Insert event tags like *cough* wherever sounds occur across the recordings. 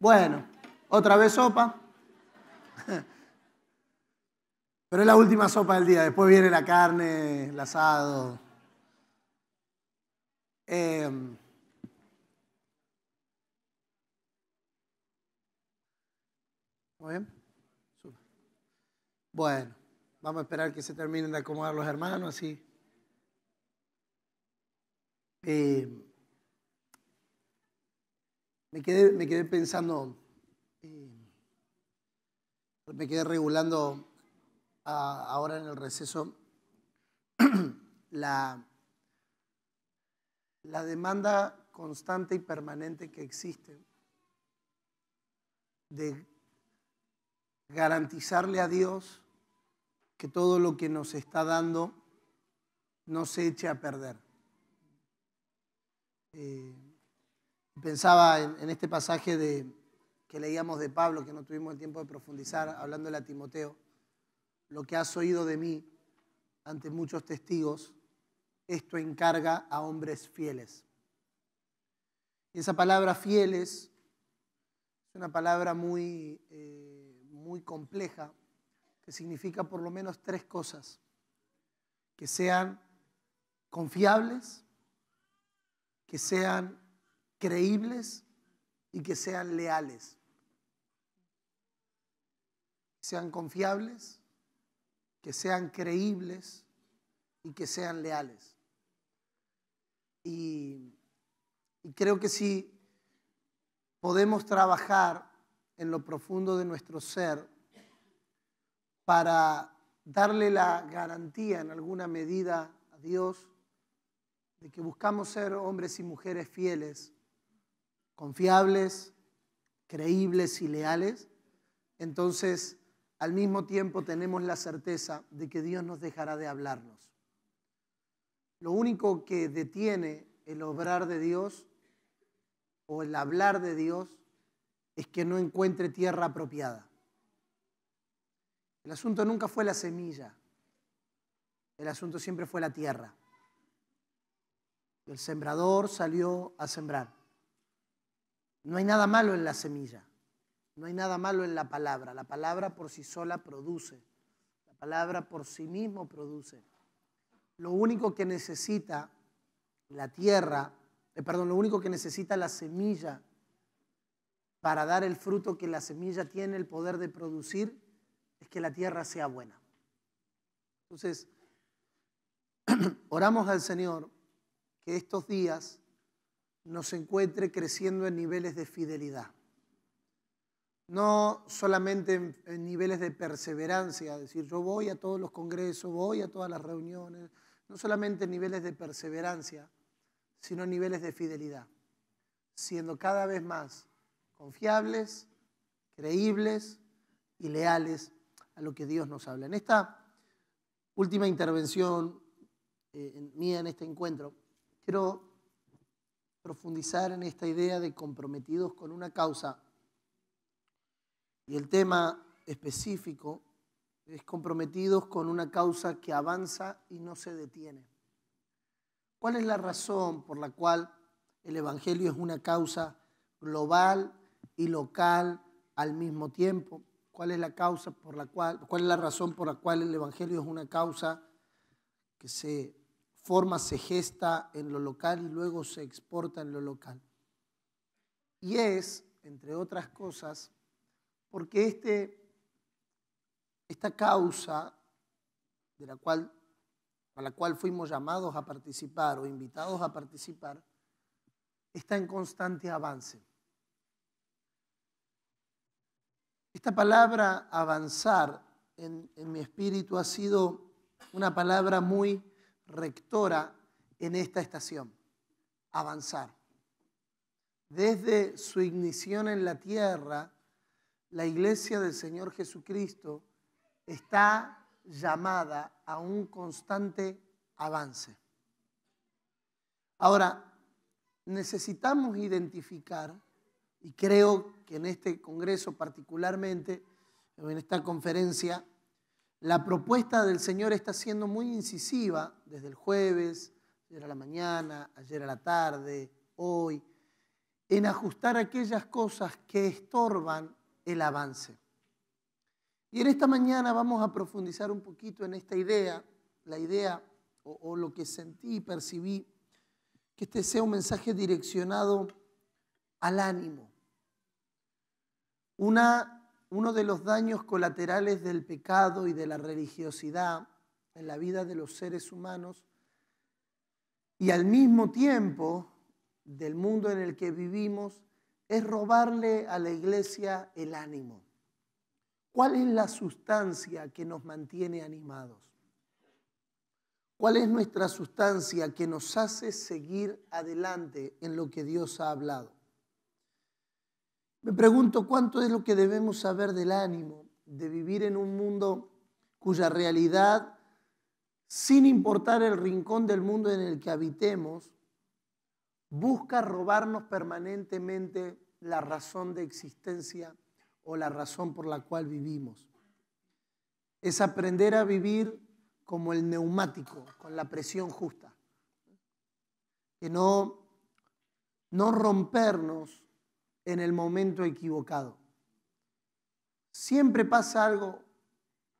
Bueno, otra vez sopa. Pero es la última sopa del día, después viene la carne, el asado. ¿Muy em, bien? Bueno, vamos a esperar que se terminen de acomodar los hermanos, así. Eh, me quedé, pensando, eh, me quedé regulando ahora en el receso *clears throat* la, la demanda constante y permanente que existe de garantizarle a Dios que todo lo que nos está dando no se eche a perder. Eh, Pensaba en, este pasaje de, que leíamos de Pablo, que no tuvimos el tiempo de profundizar, hablándole a Timoteo, lo que has oído de mí ante muchos testigos, esto encarga a hombres fieles. Y esa palabra fieles es una palabra muy, eh, muy compleja, que significa por lo menos tres cosas. Que sean confiables, que sean creíbles y que sean leales, que sean confiables, que sean creíbles y que sean leales. Y, creo que si podemos trabajar en lo profundo de nuestro ser para darle la garantía en alguna medida a Dios de que buscamos ser hombres y mujeres fieles confiables, creíbles y leales, entonces al mismo tiempo tenemos la certeza de que Dios nos dejará de hablarnos. Lo único que detiene el obrar de Dios o el hablar de Dios es que no encuentre tierra apropiada. El asunto nunca fue la semilla, el asunto siempre fue la tierra. El sembrador salió a sembrar. No hay nada malo en la semilla, no hay nada malo en la palabra. La palabra por sí sola produce, la palabra por sí mismo produce. Lo único que necesita la tierra, eh, perdón, lo único que necesita la semilla para dar el fruto que la semilla tiene el poder de producir es que la tierra sea buena. Entonces, *clears throat* oramos al Señor que estos días nos encuentre creciendo en niveles de fidelidad. No solamente en, niveles de perseverancia, es decir, yo voy a todos los congresos, voy a todas las reuniones, no solamente en niveles de perseverancia, sino en niveles de fidelidad, siendo cada vez más confiables, creíbles y leales a lo que Dios nos habla. En esta última intervención eh, mía, en este encuentro, quiero profundizar en esta idea de comprometidos con una causa. Y el tema específico es comprometidos con una causa que avanza y no se detiene. ¿Cuál es la razón por la cual el Evangelio es una causa global y local al mismo tiempo? ¿Cuál es la causa por la cual, cuál es la razón por la cual el Evangelio es una causa que se forma se gesta en lo local y luego se exporta en lo local. Y es, entre otras cosas, porque este, esta causa de la cual, a la cual fuimos llamados a participar o invitados a participar, está en constante avance. Esta palabra avanzar en, en mi espíritu ha sido una palabra muy rectora en esta estación, avanzar. Desde su ignición en la tierra, la iglesia del Señor Jesucristo está llamada a un constante avance. Ahora, necesitamos identificar, y creo que en este Congreso particularmente, en esta conferencia, la propuesta del Señor está siendo muy incisiva desde el jueves, ayer a la mañana, ayer a la tarde, hoy, en ajustar aquellas cosas que estorban el avance. Y en esta mañana vamos a profundizar un poquito en esta idea, la idea o, lo que sentí y percibí, que este sea un mensaje direccionado al ánimo. Una uno de los daños colaterales del pecado y de la religiosidad en la vida de los seres humanos y al mismo tiempo del mundo en el que vivimos es robarle a la iglesia el ánimo. ¿Cuál es la sustancia que nos mantiene animados? ¿Cuál es nuestra sustancia que nos hace seguir adelante en lo que Dios ha hablado? Me pregunto cuánto es lo que debemos saber del ánimo, de vivir en un mundo cuya realidad, sin importar el rincón del mundo en el que habitemos, busca robarnos permanentemente la razón de existencia o la razón por la cual vivimos. Es aprender a vivir como el neumático, con la presión justa. Que no, no rompernos en el momento equivocado. Siempre pasa algo,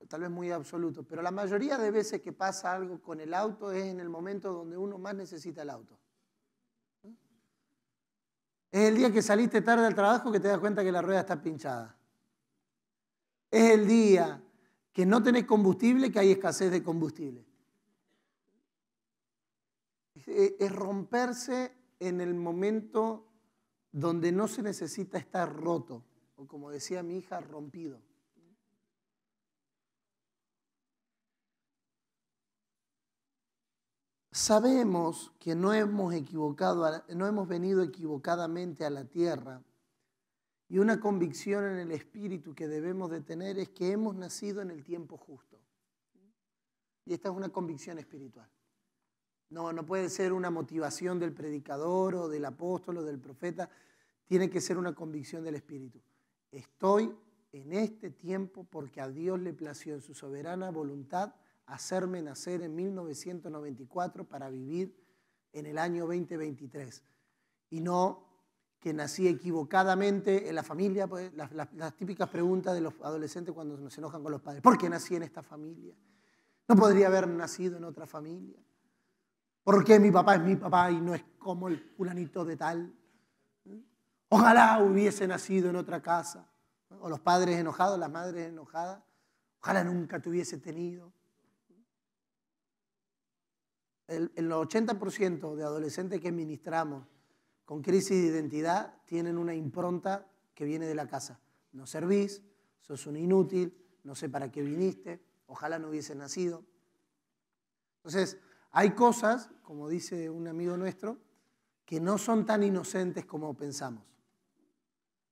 tal vez muy absoluto, pero la mayoría de veces que pasa algo con el auto es en el momento donde uno más necesita el auto. Es el día que saliste tarde al trabajo que te das cuenta que la rueda está pinchada. Es el día que no tenés combustible, que hay escasez de combustible. Es romperse en el momento donde no se necesita estar roto, o como decía mi hija, rompido. Sabemos que no hemos, no hemos venido equivocadamente a la tierra y una convicción en el espíritu que debemos de tener es que hemos nacido en el tiempo justo. Y esta es una convicción espiritual. No, no puede ser una motivación del predicador o del apóstol o del profeta. Tiene que ser una convicción del Espíritu. Estoy en este tiempo porque a Dios le plació en su soberana voluntad hacerme nacer en 1994 para vivir en el año 2023. Y no que nací equivocadamente en la familia, pues, las, las, típicas preguntas de los adolescentes cuando se enojan con los padres. ¿Por qué nací en esta familia? No podría haber nacido en otra familia. Porque mi papá es mi papá y no es como el fulanito de tal. Ojalá hubiese nacido en otra casa. O los padres enojados, las madres enojadas. Ojalá nunca te hubiese tenido. El, el 80% de adolescentes que ministramos con crisis de identidad tienen una impronta que viene de la casa. No servís, sos un inútil, no sé para qué viniste, ojalá no hubiese nacido. Entonces, hay cosas, como dice un amigo nuestro, que no son tan inocentes como pensamos.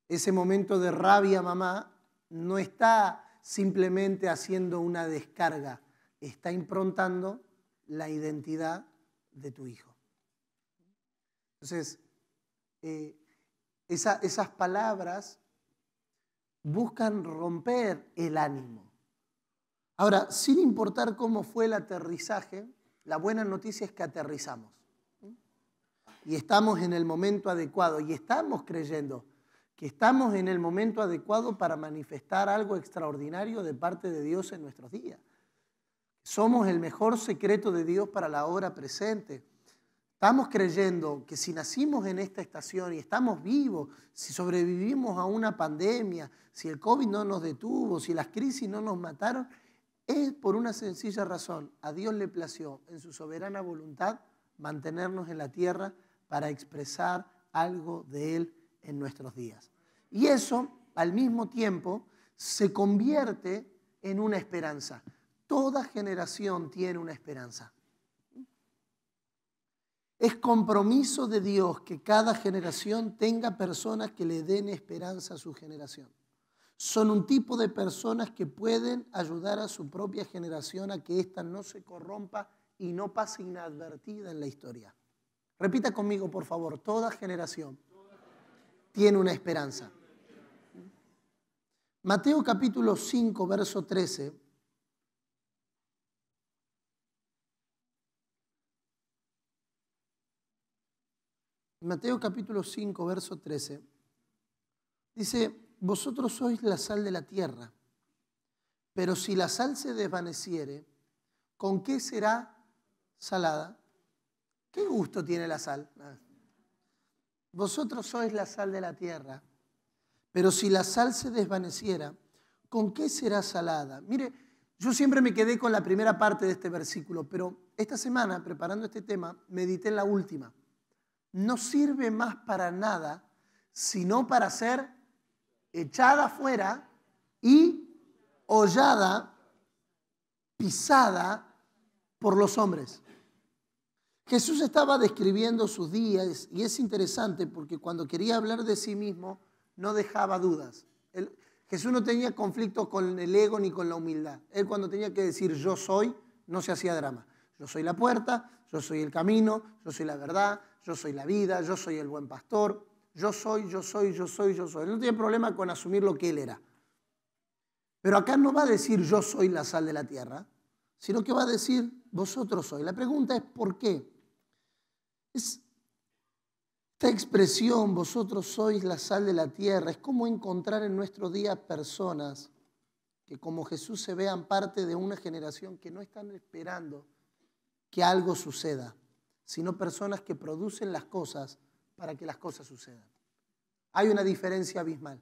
Ese momento de rabia, mamá, no está simplemente haciendo una descarga, está improntando la identidad de tu hijo. Entonces, eh, esas palabras buscan romper el ánimo. Ahora, sin importar cómo fue el aterrizaje, la buena noticia es que aterrizamos. Y estamos en el momento adecuado. Y estamos creyendo que estamos en el momento adecuado para manifestar algo extraordinario de parte de Dios en nuestros días. Somos el mejor secreto de Dios para la hora presente. Estamos creyendo que si nacimos en esta estación y estamos vivos, si sobrevivimos a una pandemia, si el COVID no nos detuvo, si las crisis no nos mataron, es por una sencilla razón. A Dios le plació en su soberana voluntad mantenernos en la tierra para expresar algo de Él en nuestros días. Y eso, al mismo tiempo, se convierte en una esperanza. Toda generación tiene una esperanza. Es compromiso de Dios que cada generación tenga personas que le den esperanza a su generación son un tipo de personas que pueden ayudar a su propia generación a que ésta no se corrompa y no pase inadvertida en la historia. Repita conmigo, por favor, toda generación tiene una esperanza. Mateo capítulo 5, verso 13. Mateo capítulo 5, verso 13. Dice, vosotros sois la sal de la tierra, pero si la sal se desvaneciere, ¿con qué será salada? ¿Qué gusto tiene la sal? Ah. Vosotros sois la sal de la tierra, pero si la sal se desvaneciera, ¿con qué será salada? Mire, yo siempre me quedé con la primera parte de este versículo, pero esta semana, preparando este tema, medité en la última. No sirve más para nada, sino para ser echada afuera y hollada, pisada por los hombres. Jesús estaba describiendo sus días y es interesante porque cuando quería hablar de sí mismo no dejaba dudas. Jesús no tenía conflicto con el ego ni con la humildad. Él cuando tenía que decir yo soy, no se hacía drama. Yo soy la puerta, yo soy el camino, yo soy la verdad, yo soy la vida, yo soy el buen pastor yo soy, yo soy, yo soy, yo soy. no tiene problema con asumir lo que él era. Pero acá no va a decir yo soy la sal de la tierra, sino que va a decir vosotros sois. La pregunta es ¿por qué? Es, esta expresión, vosotros sois la sal de la tierra, es como encontrar en nuestro día personas que como Jesús se vean parte de una generación que no están esperando que algo suceda, sino personas que producen las cosas para que las cosas sucedan. Hay una diferencia abismal.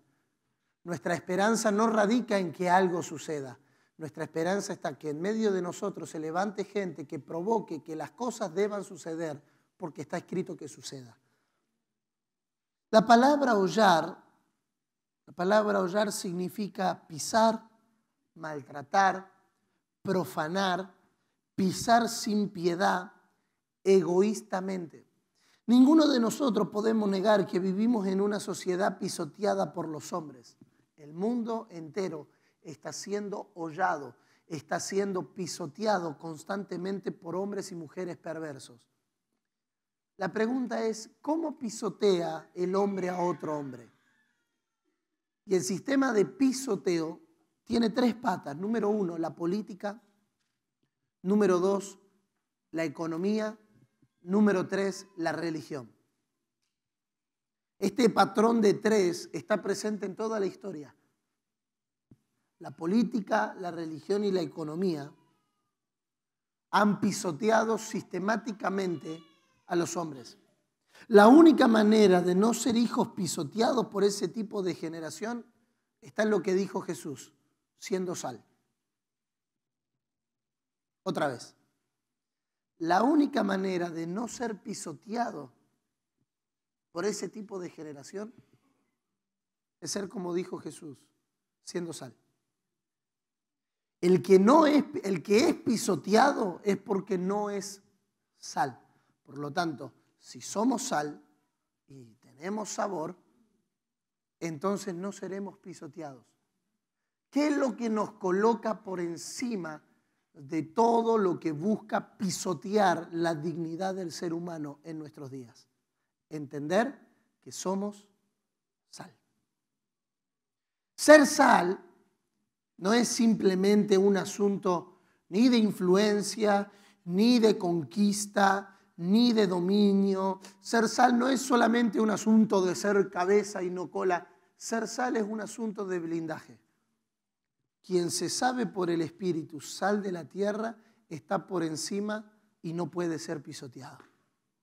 Nuestra esperanza no radica en que algo suceda. Nuestra esperanza está que en medio de nosotros se levante gente que provoque que las cosas deban suceder porque está escrito que suceda. La palabra hollar, la palabra hollar significa pisar, maltratar, profanar, pisar sin piedad, egoístamente. Ninguno de nosotros podemos negar que vivimos en una sociedad pisoteada por los hombres. El mundo entero está siendo hollado, está siendo pisoteado constantemente por hombres y mujeres perversos. La pregunta es, ¿cómo pisotea el hombre a otro hombre? Y el sistema de pisoteo tiene tres patas. Número uno, la política. Número dos, la economía. Número tres, la religión. Este patrón de tres está presente en toda la historia. La política, la religión y la economía han pisoteado sistemáticamente a los hombres. La única manera de no ser hijos pisoteados por ese tipo de generación está en lo que dijo Jesús, siendo sal. Otra vez, la única manera de no ser pisoteado por ese tipo de generación es ser como dijo Jesús, siendo sal. El que no es el que es pisoteado es porque no es sal. Por lo tanto, si somos sal y tenemos sabor, entonces no seremos pisoteados. ¿Qué es lo que nos coloca por encima de todo lo que busca pisotear la dignidad del ser humano en nuestros días. Entender que somos sal. Ser sal no es simplemente un asunto ni de influencia, ni de conquista, ni de dominio. Ser sal no es solamente un asunto de ser cabeza y no cola. Ser sal es un asunto de blindaje. Quien se sabe por el Espíritu sal de la tierra está por encima y no puede ser pisoteado.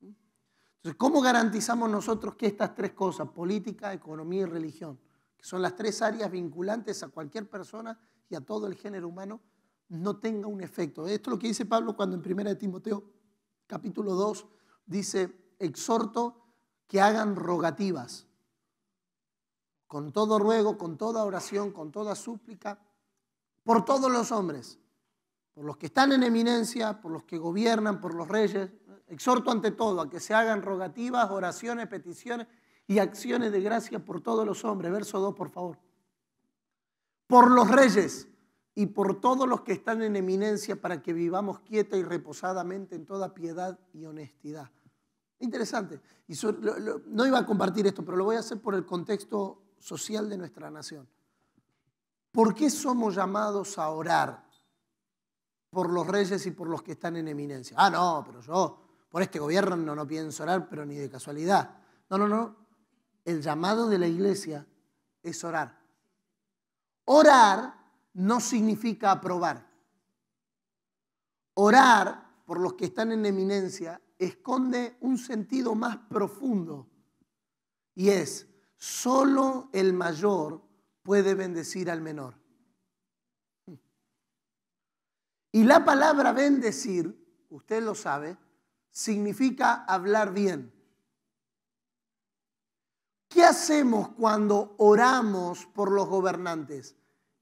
Entonces, ¿cómo garantizamos nosotros que estas tres cosas, política, economía y religión, que son las tres áreas vinculantes a cualquier persona y a todo el género humano, no tenga un efecto? Esto es lo que dice Pablo cuando en 1 Timoteo capítulo 2 dice, exhorto que hagan rogativas, con todo ruego, con toda oración, con toda súplica por todos los hombres, por los que están en eminencia, por los que gobiernan, por los reyes. Exhorto ante todo a que se hagan rogativas, oraciones, peticiones y acciones de gracia por todos los hombres. Verso 2, por favor. Por los reyes y por todos los que están en eminencia para que vivamos quieta y reposadamente en toda piedad y honestidad. Interesante. Y no iba a compartir esto, pero lo voy a hacer por el contexto social de nuestra nación. ¿Por qué somos llamados a orar por los reyes y por los que están en eminencia? Ah, no, pero yo por este gobierno no, pienso orar, pero ni de casualidad. No, no, no. El llamado de la iglesia es orar. Orar no significa aprobar. Orar por los que están en eminencia esconde un sentido más profundo y es, solo el mayor puede bendecir al menor. Y la palabra bendecir, usted lo sabe, significa hablar bien. ¿Qué hacemos cuando oramos por los gobernantes?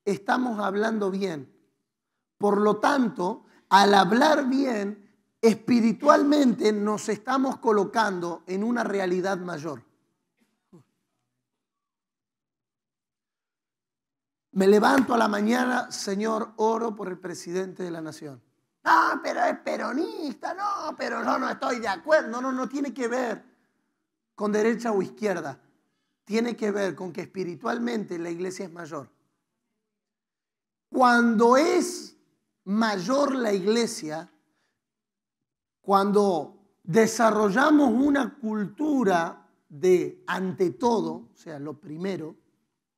Estamos hablando bien. Por lo tanto, al hablar bien, espiritualmente nos estamos colocando en una realidad mayor. Me levanto a la mañana, Señor, oro por el presidente de la nación. Ah, pero es peronista, no, pero no, no estoy de acuerdo. No, no, no tiene que ver con derecha o izquierda. Tiene que ver con que espiritualmente la iglesia es mayor. Cuando es mayor la iglesia, cuando desarrollamos una cultura de ante todo, o sea, lo primero,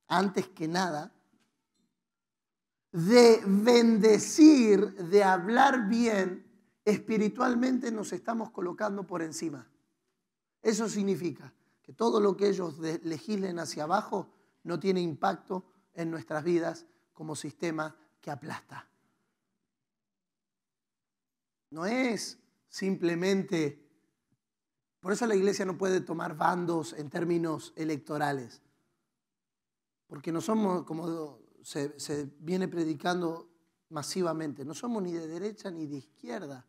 antes que nada, de bendecir, de hablar bien, espiritualmente nos estamos colocando por encima. Eso significa que todo lo que ellos legislen hacia abajo no tiene impacto en nuestras vidas como sistema que aplasta. No es simplemente... Por eso la iglesia no puede tomar bandos en términos electorales. Porque no somos, como se, viene predicando masivamente. No somos ni de derecha ni de izquierda.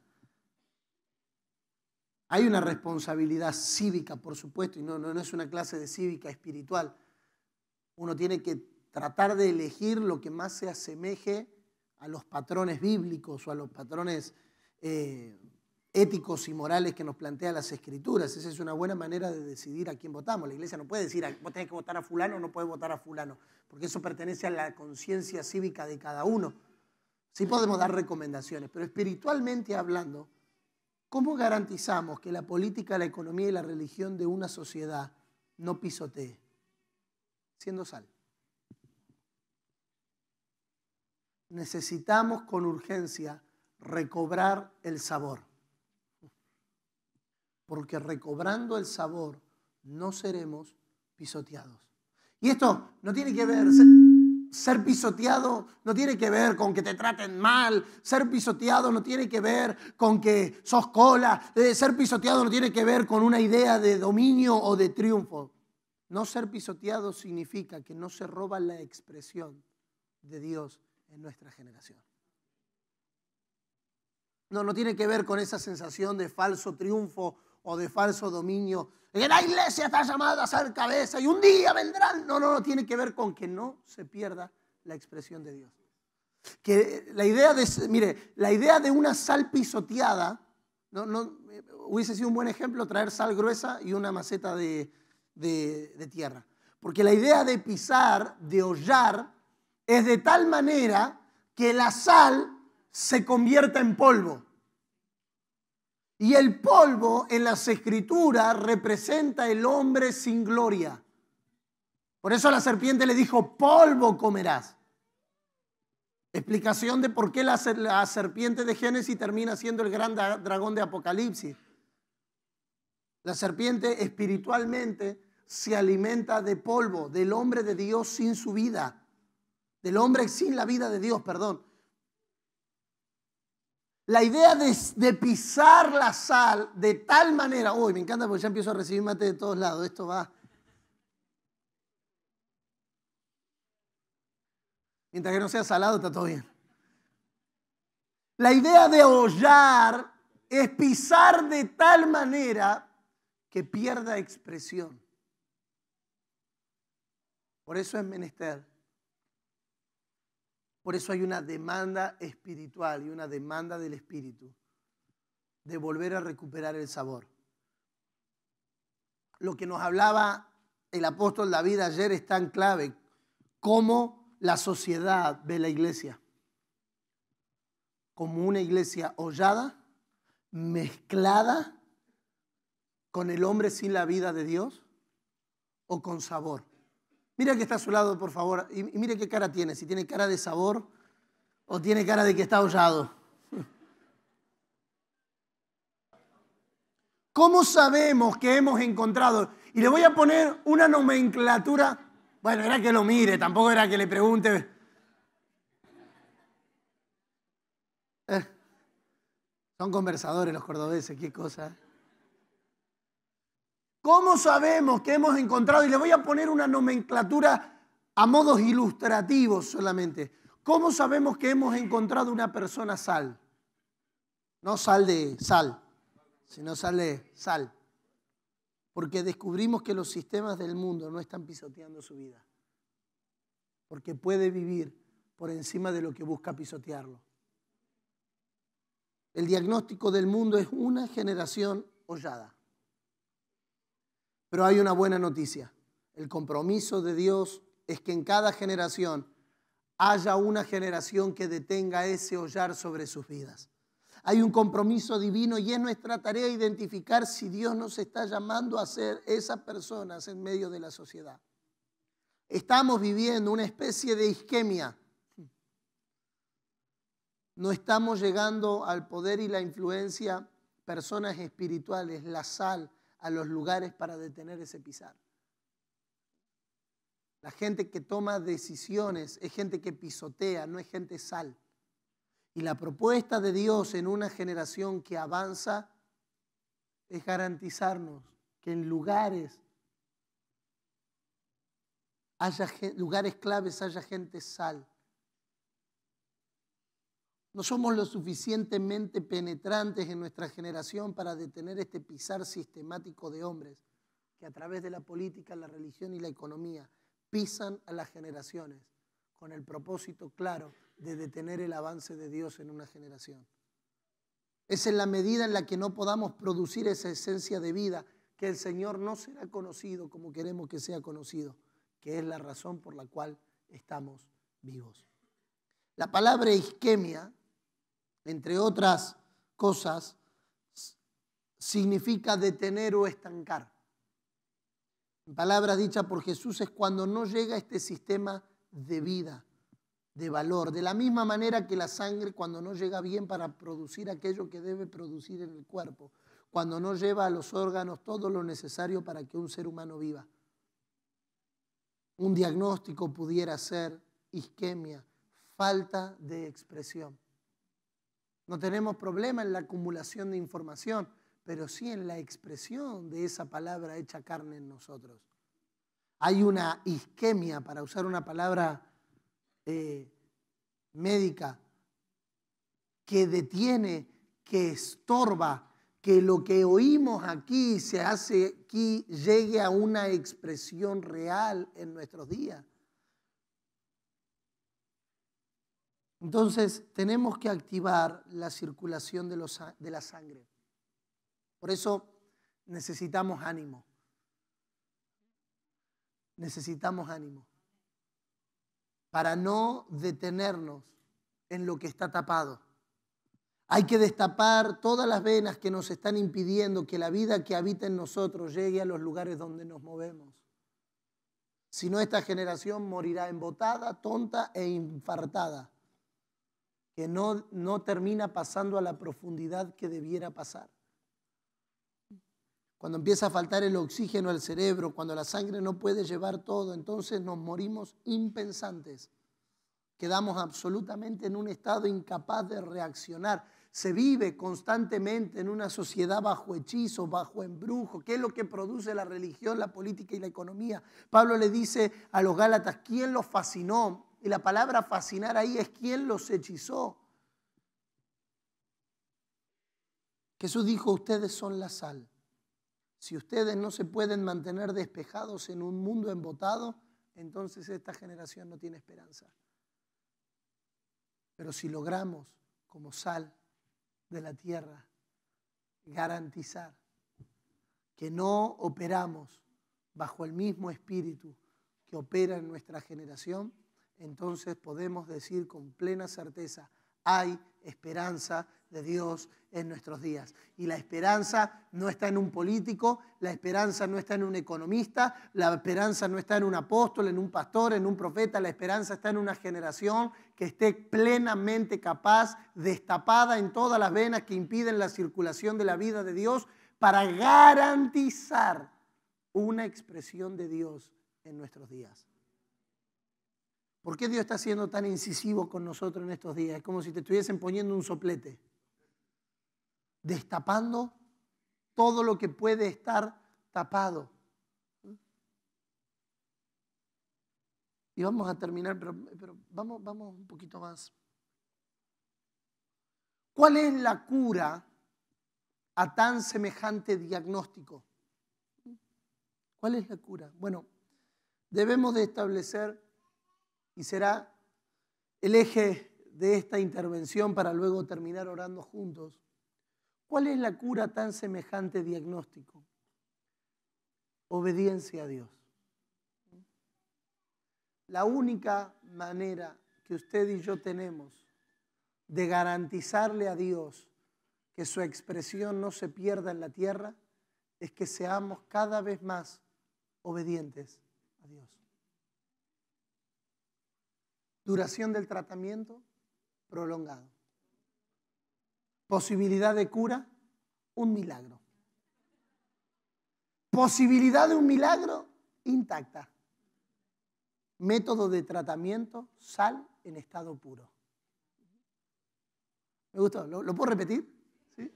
Hay una responsabilidad cívica, por supuesto, y no, no, es una clase de cívica espiritual. Uno tiene que tratar de elegir lo que más se asemeje a los patrones bíblicos o a los patrones eh, éticos y morales que nos plantean las escrituras. Esa es una buena manera de decidir a quién votamos. La iglesia no puede decir, ah, vos tenés que votar a fulano o no puedes votar a fulano, porque eso pertenece a la conciencia cívica de cada uno. Sí podemos dar recomendaciones, pero espiritualmente hablando, ¿cómo garantizamos que la política, la economía y la religión de una sociedad no pisotee? Siendo sal. Necesitamos con urgencia recobrar el sabor porque recobrando el sabor no seremos pisoteados. Y esto no tiene que ver, ser, pisoteado no tiene que ver con que te traten mal, ser pisoteado no tiene que ver con que sos cola, eh, ser pisoteado no tiene que ver con una idea de dominio o de triunfo. No ser pisoteado significa que no se roba la expresión de Dios en nuestra generación. No, no tiene que ver con esa sensación de falso triunfo o de falso dominio. En la iglesia está llamada a ser cabeza y un día vendrán. No, no, no, tiene que ver con que no se pierda la expresión de Dios. Que la idea de, mire, la idea de una sal pisoteada, no, no, hubiese sido un buen ejemplo traer sal gruesa y una maceta de, de tierra. Porque la idea de pisar, de hollar, es de tal manera que la sal se convierta en polvo. Y el polvo en las escrituras representa el hombre sin gloria. Por eso la serpiente le dijo, polvo comerás. Explicación de por qué la, serpiente de Génesis termina siendo el gran dragón de Apocalipsis. La serpiente espiritualmente se alimenta de polvo, del hombre de Dios sin su vida, del hombre sin la vida de Dios, perdón. La idea de, pisar la sal de tal manera, uy, me encanta porque ya empiezo a recibir mate de todos lados, esto va. Mientras que no sea salado, está todo bien. La idea de hollar es pisar de tal manera que pierda expresión. Por eso es menester por eso hay una demanda espiritual y una demanda del espíritu de volver a recuperar el sabor. Lo que nos hablaba el apóstol David ayer es tan clave como la sociedad ve la iglesia. Como una iglesia hollada, mezclada con el hombre sin la vida de Dios o con sabor. Mira que está a su lado, por favor, y mire qué cara tiene, si tiene cara de sabor o tiene cara de que está hollado. *laughs* ¿Cómo sabemos que hemos encontrado? Y le voy a poner una nomenclatura, bueno, era que lo mire, tampoco era que le pregunte. *laughs* Eh, son conversadores los cordobeses, qué cosa. ¿Cómo sabemos que hemos encontrado? Y le voy a poner una nomenclatura a modos ilustrativos solamente. ¿Cómo sabemos que hemos encontrado una persona sal? No sal de sal, sino sal de sal. Porque descubrimos que los sistemas del mundo no están pisoteando su vida. Porque puede vivir por encima de lo que busca pisotearlo. El diagnóstico del mundo es una generación hollada. Pero hay una buena noticia. El compromiso de Dios es que en cada generación haya una generación que detenga ese hollar sobre sus vidas. Hay un compromiso divino y es nuestra tarea identificar si Dios nos está llamando a ser esas personas en medio de la sociedad. Estamos viviendo una especie de isquemia. No estamos llegando al poder y la influencia personas espirituales, la sal, a los lugares para detener ese pisar. La gente que toma decisiones es gente que pisotea, no es gente sal. Y la propuesta de Dios en una generación que avanza es garantizarnos que en lugares haya lugares claves haya gente sal no somos lo suficientemente penetrantes en nuestra generación para detener este pisar sistemático de hombres que a través de la política, la religión y la economía pisan a las generaciones con el propósito claro de detener el avance de Dios en una generación. Es en la medida en la que no podamos producir esa esencia de vida que el Señor no será conocido como queremos que sea conocido, que es la razón por la cual estamos vivos. La palabra isquemia entre otras cosas, significa detener o estancar. En palabras dichas por Jesús es cuando no llega este sistema de vida, de valor, de la misma manera que la sangre cuando no llega bien para producir aquello que debe producir en el cuerpo, cuando no lleva a los órganos todo lo necesario para que un ser humano viva. Un diagnóstico pudiera ser isquemia, falta de expresión. No tenemos problema en la acumulación de información, pero sí en la expresión de esa palabra hecha carne en nosotros. Hay una isquemia, para usar una palabra eh, médica, que detiene, que estorba, que lo que oímos aquí se hace aquí, llegue a una expresión real en nuestros días. Entonces, tenemos que activar la circulación de, la sangre. Por eso necesitamos ánimo. Necesitamos ánimo. Para no detenernos en lo que está tapado. Hay que destapar todas las venas que nos están impidiendo que la vida que habita en nosotros llegue a los lugares donde nos movemos. Si no, esta generación morirá embotada, tonta e infartada que no, no termina pasando a la profundidad que debiera pasar. Cuando empieza a faltar el oxígeno al cerebro, cuando la sangre no puede llevar todo, entonces nos morimos impensantes. Quedamos absolutamente en un estado incapaz de reaccionar. Se vive constantemente en una sociedad bajo hechizo, bajo embrujo, ¿Qué es lo que produce la religión, la política y la economía. Pablo le dice a los Gálatas, ¿quién los fascinó? Y la palabra fascinar ahí es quién los hechizó. Jesús dijo, ustedes son la sal. Si ustedes no se pueden mantener despejados en un mundo embotado, entonces esta generación no tiene esperanza. Pero si logramos, como sal de la tierra, garantizar que no operamos bajo el mismo espíritu que opera en nuestra generación, entonces podemos decir con plena certeza, hay esperanza de Dios en nuestros días. Y la esperanza no está en un político, la esperanza no está en un economista, la esperanza no está en un apóstol, en un pastor, en un profeta, la esperanza está en una generación que esté plenamente capaz, destapada en todas las venas que impiden la circulación de la vida de Dios para garantizar una expresión de Dios en nuestros días. ¿Por qué Dios está siendo tan incisivo con nosotros en estos días? Es como si te estuviesen poniendo un soplete, destapando todo lo que puede estar tapado. Y vamos a terminar, pero, vamos, vamos un poquito más. ¿Cuál es la cura a tan semejante diagnóstico? ¿Cuál es la cura? Bueno, debemos de establecer y será el eje de esta intervención para luego terminar orando juntos. ¿Cuál es la cura tan semejante diagnóstico? Obediencia a Dios. La única manera que usted y yo tenemos de garantizarle a Dios que su expresión no se pierda en la tierra es que seamos cada vez más obedientes a Dios. Duración del tratamiento prolongado. Posibilidad de cura, un milagro. Posibilidad de un milagro intacta. Método de tratamiento, sal en estado puro. Me gustó, ¿lo, puedo repetir? ¿Sí?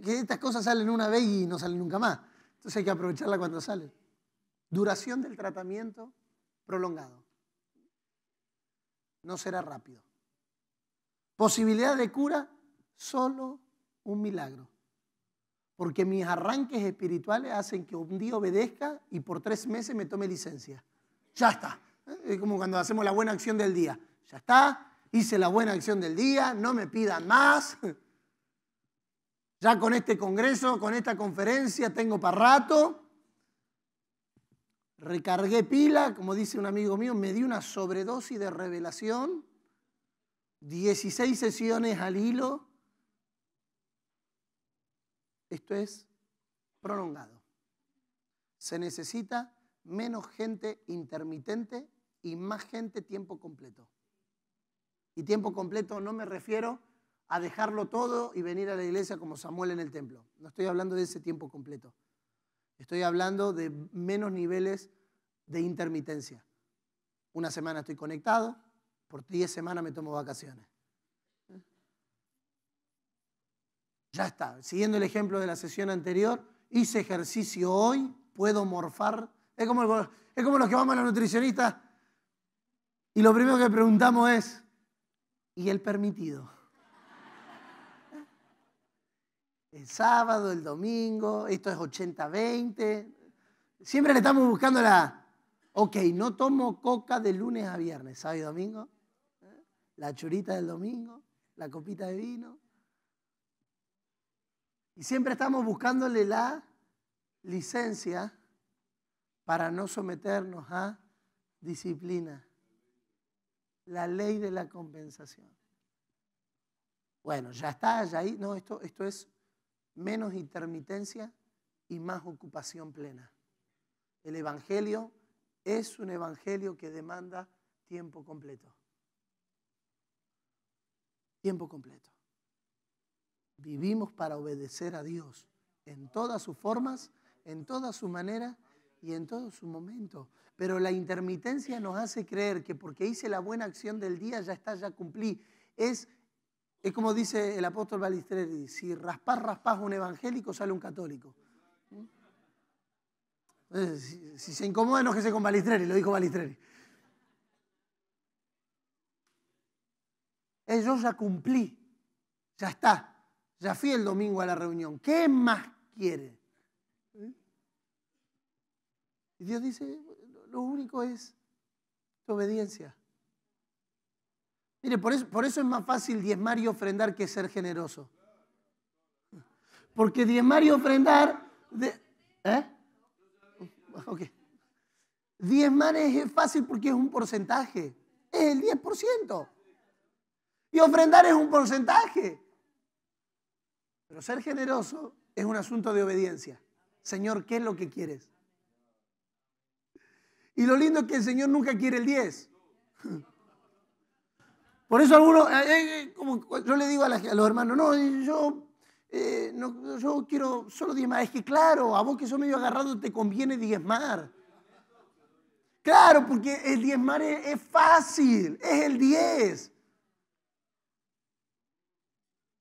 que estas cosas salen una vez y no salen nunca más. Entonces hay que aprovecharla cuando salen. Duración del tratamiento prolongado no será rápido. Posibilidad de cura, solo un milagro. Porque mis arranques espirituales hacen que un día obedezca y por tres meses me tome licencia. Ya está. Es como cuando hacemos la buena acción del día. Ya está, hice la buena acción del día, no me pidan más. *laughs* Ya con este congreso, con esta conferencia, tengo para rato recargué pila, como dice un amigo mío, me di una sobredosis de revelación, 16 sesiones al hilo. Esto es prolongado. Se necesita menos gente intermitente y más gente tiempo completo. Y tiempo completo no me refiero a dejarlo todo y venir a la iglesia como Samuel en el templo. No estoy hablando de ese tiempo completo. Estoy hablando de menos niveles de intermitencia. Una semana estoy conectado, por 10 semanas me tomo vacaciones. Ya está. Siguiendo el ejemplo de la sesión anterior, hice ejercicio hoy, puedo morfar. Es como, los que vamos a la nutricionista y lo primero que preguntamos es, ¿y el permitido? el sábado, el domingo, esto es 80-20. Siempre le estamos buscando la, ok, no tomo coca de lunes a viernes, sábado y domingo, ¿Eh? la churita del domingo, la copita de vino. Y siempre estamos buscándole la licencia para no someternos a disciplina, la ley de la compensación. Bueno, ya está, ya ahí. No, esto, esto es menos intermitencia y más ocupación plena. El Evangelio es un Evangelio que demanda tiempo completo. Tiempo completo. Vivimos para obedecer a Dios en todas sus formas, en todas sus maneras y en todo su momento. Pero la intermitencia nos hace creer que porque hice la buena acción del día ya está, ya cumplí. Es es como dice el apóstol Balistreri, si raspás, raspás un evangélico, sale un católico. si, se incomoda, enojese con Balistreri, lo dijo Balistreri. Eh, yo ya cumplí, ya está, ya fui el domingo a la reunión. ¿Qué más quiere? Y Dios dice, lo único es tu obediencia. Mire, por eso, es más fácil diezmar y ofrendar que ser generoso. Porque diezmar y ofrendar... ¿eh? okay. Diezmar es fácil porque es un porcentaje. Es el 10%. Y ofrendar es un porcentaje. Pero ser generoso es un asunto de obediencia. Señor, ¿qué es lo que quieres? Y lo lindo es que el Señor nunca quiere el 10. Por eso algunos, eh, eh, eh, como yo le digo a, los hermanos, no, yo, yo quiero solo diezmar. Es que claro, a vos que sos medio agarrado te conviene diezmar. Claro, porque el diezmar es, fácil, es el diez.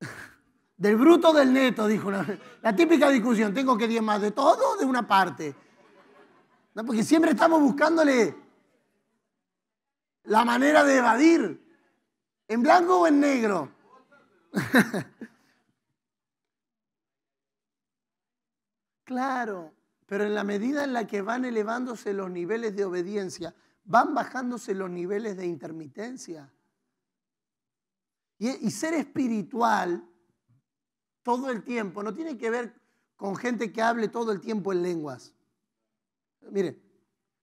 *laughs* Del bruto del neto, dijo una vez. La típica discusión, tengo que diezmar de todo o de una parte. Porque siempre estamos buscándole la manera de evadir. ¿En blanco o en negro? *laughs* claro, pero en la medida en la que van elevándose los niveles de obediencia, van bajándose los niveles de intermitencia. Y, ser espiritual todo el tiempo no tiene que ver con gente que hable todo el tiempo en lenguas. Mire,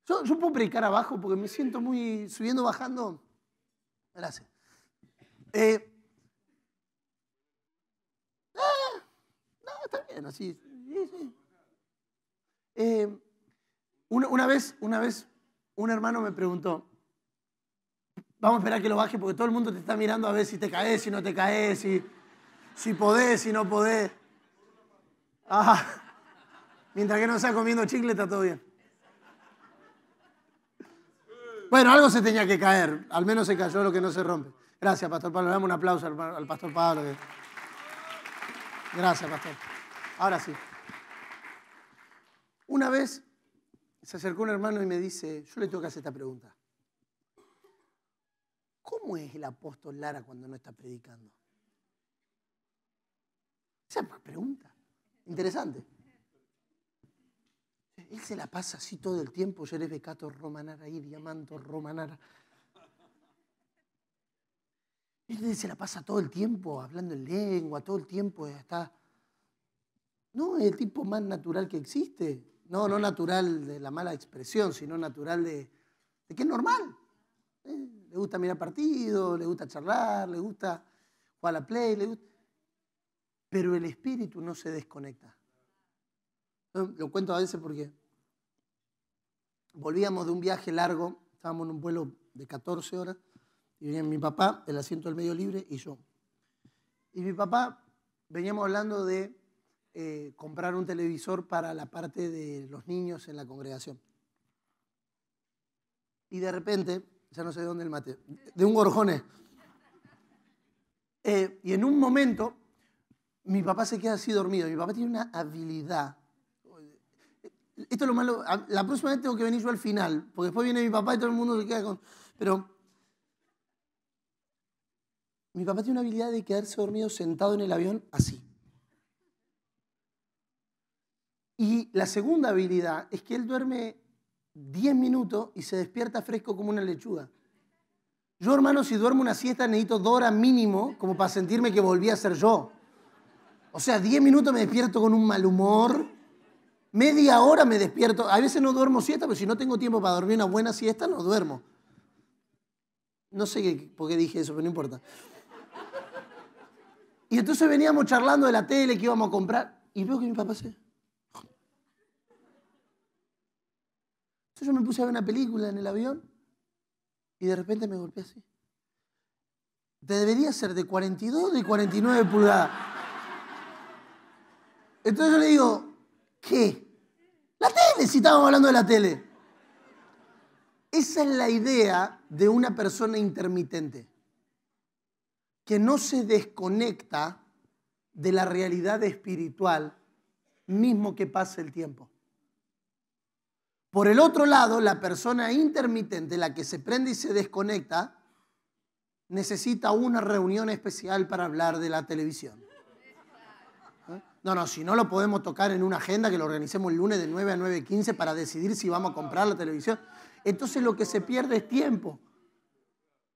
yo, puedo predicar abajo porque me siento muy subiendo, bajando. Gracias. Eh, ah, no, está bien, así. Eh, una, vez, una vez, un hermano me preguntó, vamos a esperar que lo baje porque todo el mundo te está mirando a ver si te caes, si no te caes, si, si podés, si no podés. mientras que no sea comiendo chicle está todo bien. Bueno, algo se tenía que caer, al menos se cayó lo que no se rompe. Gracias, Pastor Pablo. damos un aplauso al, Pastor Pablo. Gracias, Pastor. Ahora sí. Una vez se acercó un hermano y me dice, yo le tengo que hacer esta pregunta. ¿Cómo es el apóstol Lara cuando no está predicando? Esa es pregunta. Interesante. Él se la pasa así todo el tiempo. Yo eres becato romanara y diamanto romanara. Él se la pasa todo el tiempo hablando en lengua, todo el tiempo está... No, es el tipo más natural que existe. No, no natural de la mala expresión, sino natural de, que es normal. Eh, le gusta mirar partidos, le gusta charlar, le gusta jugar a la play, le gusta... Pero el espíritu no se desconecta. Lo cuento a veces porque volvíamos de un viaje largo, estábamos en un vuelo de 14 horas y venía mi papá, el asiento del medio libre, y yo. Y mi papá, veníamos hablando de eh, comprar un televisor para la parte de los niños en la congregación. Y de repente, ya no sé de dónde el mate, de un gorjone. Eh, y en un momento, mi papá se queda así dormido. Mi papá tiene una habilidad. Esto es lo malo. La próxima vez tengo que venir yo al final, porque después viene mi papá y todo el mundo se queda con. Pero mi papá tiene una habilidad de quedarse dormido sentado en el avión así. Y la segunda habilidad es que él duerme 10 minutos y se despierta fresco como una lechuga. Yo, hermano, si duermo una siesta necesito dos horas mínimo como para sentirme que volví a ser yo. O sea, 10 minutos me despierto con un mal humor, media hora me despierto. A veces no duermo siesta, pero si no tengo tiempo para dormir una buena siesta, no duermo. No sé por qué dije eso, pero no importa. Y entonces veníamos charlando de la tele que íbamos a comprar y veo que mi papá se... Entonces yo me puse a ver una película en el avión y de repente me golpeé así. Te Debería ser de 42 de 49 pulgadas. Entonces yo le digo, ¿qué? La tele, si estábamos hablando de la tele. Esa es la idea de una persona intermitente que no se desconecta de la realidad espiritual mismo que pase el tiempo. Por el otro lado, la persona intermitente, la que se prende y se desconecta, necesita una reunión especial para hablar de la televisión. ¿Eh? No, no, si no lo podemos tocar en una agenda que lo organicemos el lunes de 9 a 9.15 para decidir si vamos a comprar la televisión. Entonces lo que se pierde es tiempo.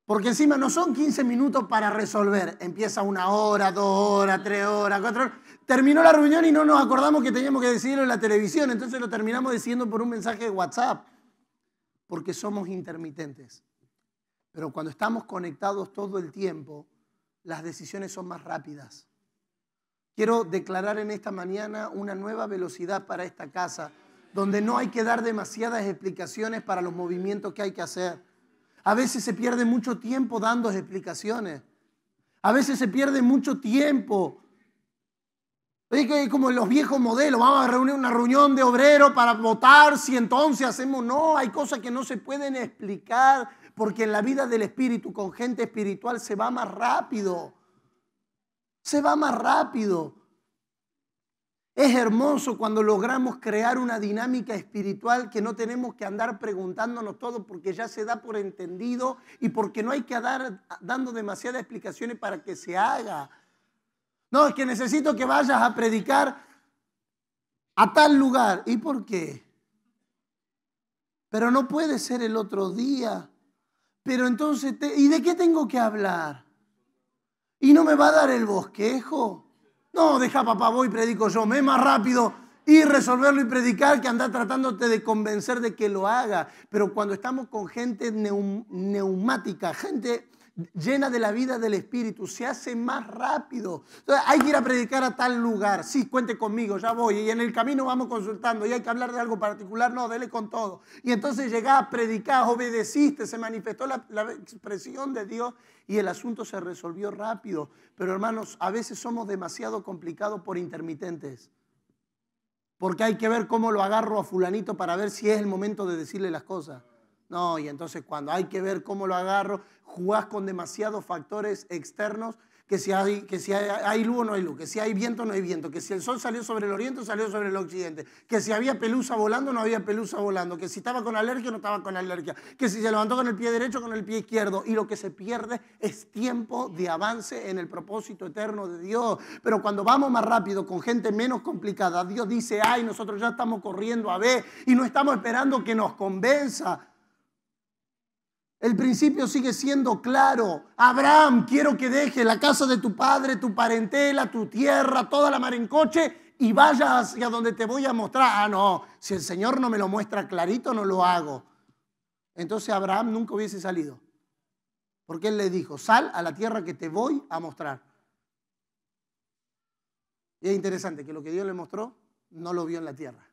Porque encima no son 15 minutos para resolver. Empieza una hora, dos horas, tres horas, cuatro horas. Terminó la reunión y no nos acordamos que teníamos que decidirlo en la televisión. Entonces lo terminamos decidiendo por un mensaje de WhatsApp. Porque somos intermitentes. Pero cuando estamos conectados todo el tiempo, las decisiones son más rápidas. Quiero declarar en esta mañana una nueva velocidad para esta casa, donde no hay que dar demasiadas explicaciones para los movimientos que hay que hacer a veces se pierde mucho tiempo dando explicaciones. A veces se pierde mucho tiempo. Es que como en los viejos modelos, vamos a reunir una reunión de obreros para votar si entonces hacemos. No, hay cosas que no se pueden explicar porque en la vida del espíritu con gente espiritual se va más rápido. Se va más rápido. Es hermoso cuando logramos crear una dinámica espiritual que no tenemos que andar preguntándonos todo porque ya se da por entendido y porque no hay que dar dando demasiadas explicaciones para que se haga. No, es que necesito que vayas a predicar a tal lugar. ¿Y por qué? Pero no puede ser el otro día. Pero entonces, ¿y de qué tengo que hablar? ¿Y no me va a dar el bosquejo? No, deja papá, voy y predico yo. Me más rápido ir, resolverlo y predicar que andar tratándote de convencer de que lo haga. Pero cuando estamos con gente neumática, gente llena de la vida del Espíritu, se hace más rápido. Entonces, hay que ir a predicar a tal lugar. Sí, cuente conmigo, ya voy. Y en el camino vamos consultando y hay que hablar de algo particular. No, dele con todo. Y entonces llegás, predicás, obedeciste, se manifestó la, la expresión de Dios y el asunto se resolvió rápido. Pero hermanos, a veces somos demasiado complicados por intermitentes. Porque hay que ver cómo lo agarro a fulanito para ver si es el momento de decirle las cosas. No, y entonces cuando hay que ver cómo lo agarro, jugás con demasiados factores externos que si, hay, que si hay, luz no hay luz, que si hay viento no hay viento, que si el sol salió sobre el oriente salió sobre el occidente, que si había pelusa volando no había pelusa volando, que si estaba con alergia no estaba con alergia, que si se levantó con el pie derecho con el pie izquierdo. Y lo que se pierde es tiempo de avance en el propósito eterno de Dios. Pero cuando vamos más rápido, con gente menos complicada, Dios dice, ay, nosotros ya estamos corriendo a ver y no estamos esperando que nos convenza. El principio sigue siendo claro. Abraham, quiero que deje la casa de tu padre, tu parentela, tu tierra, toda la mar en coche y vayas hacia donde te voy a mostrar. Ah, no, si el Señor no me lo muestra clarito, no lo hago. Entonces Abraham nunca hubiese salido. Porque él le dijo, sal a la tierra que te voy a mostrar. Y es interesante que lo que Dios le mostró no lo vio en la tierra.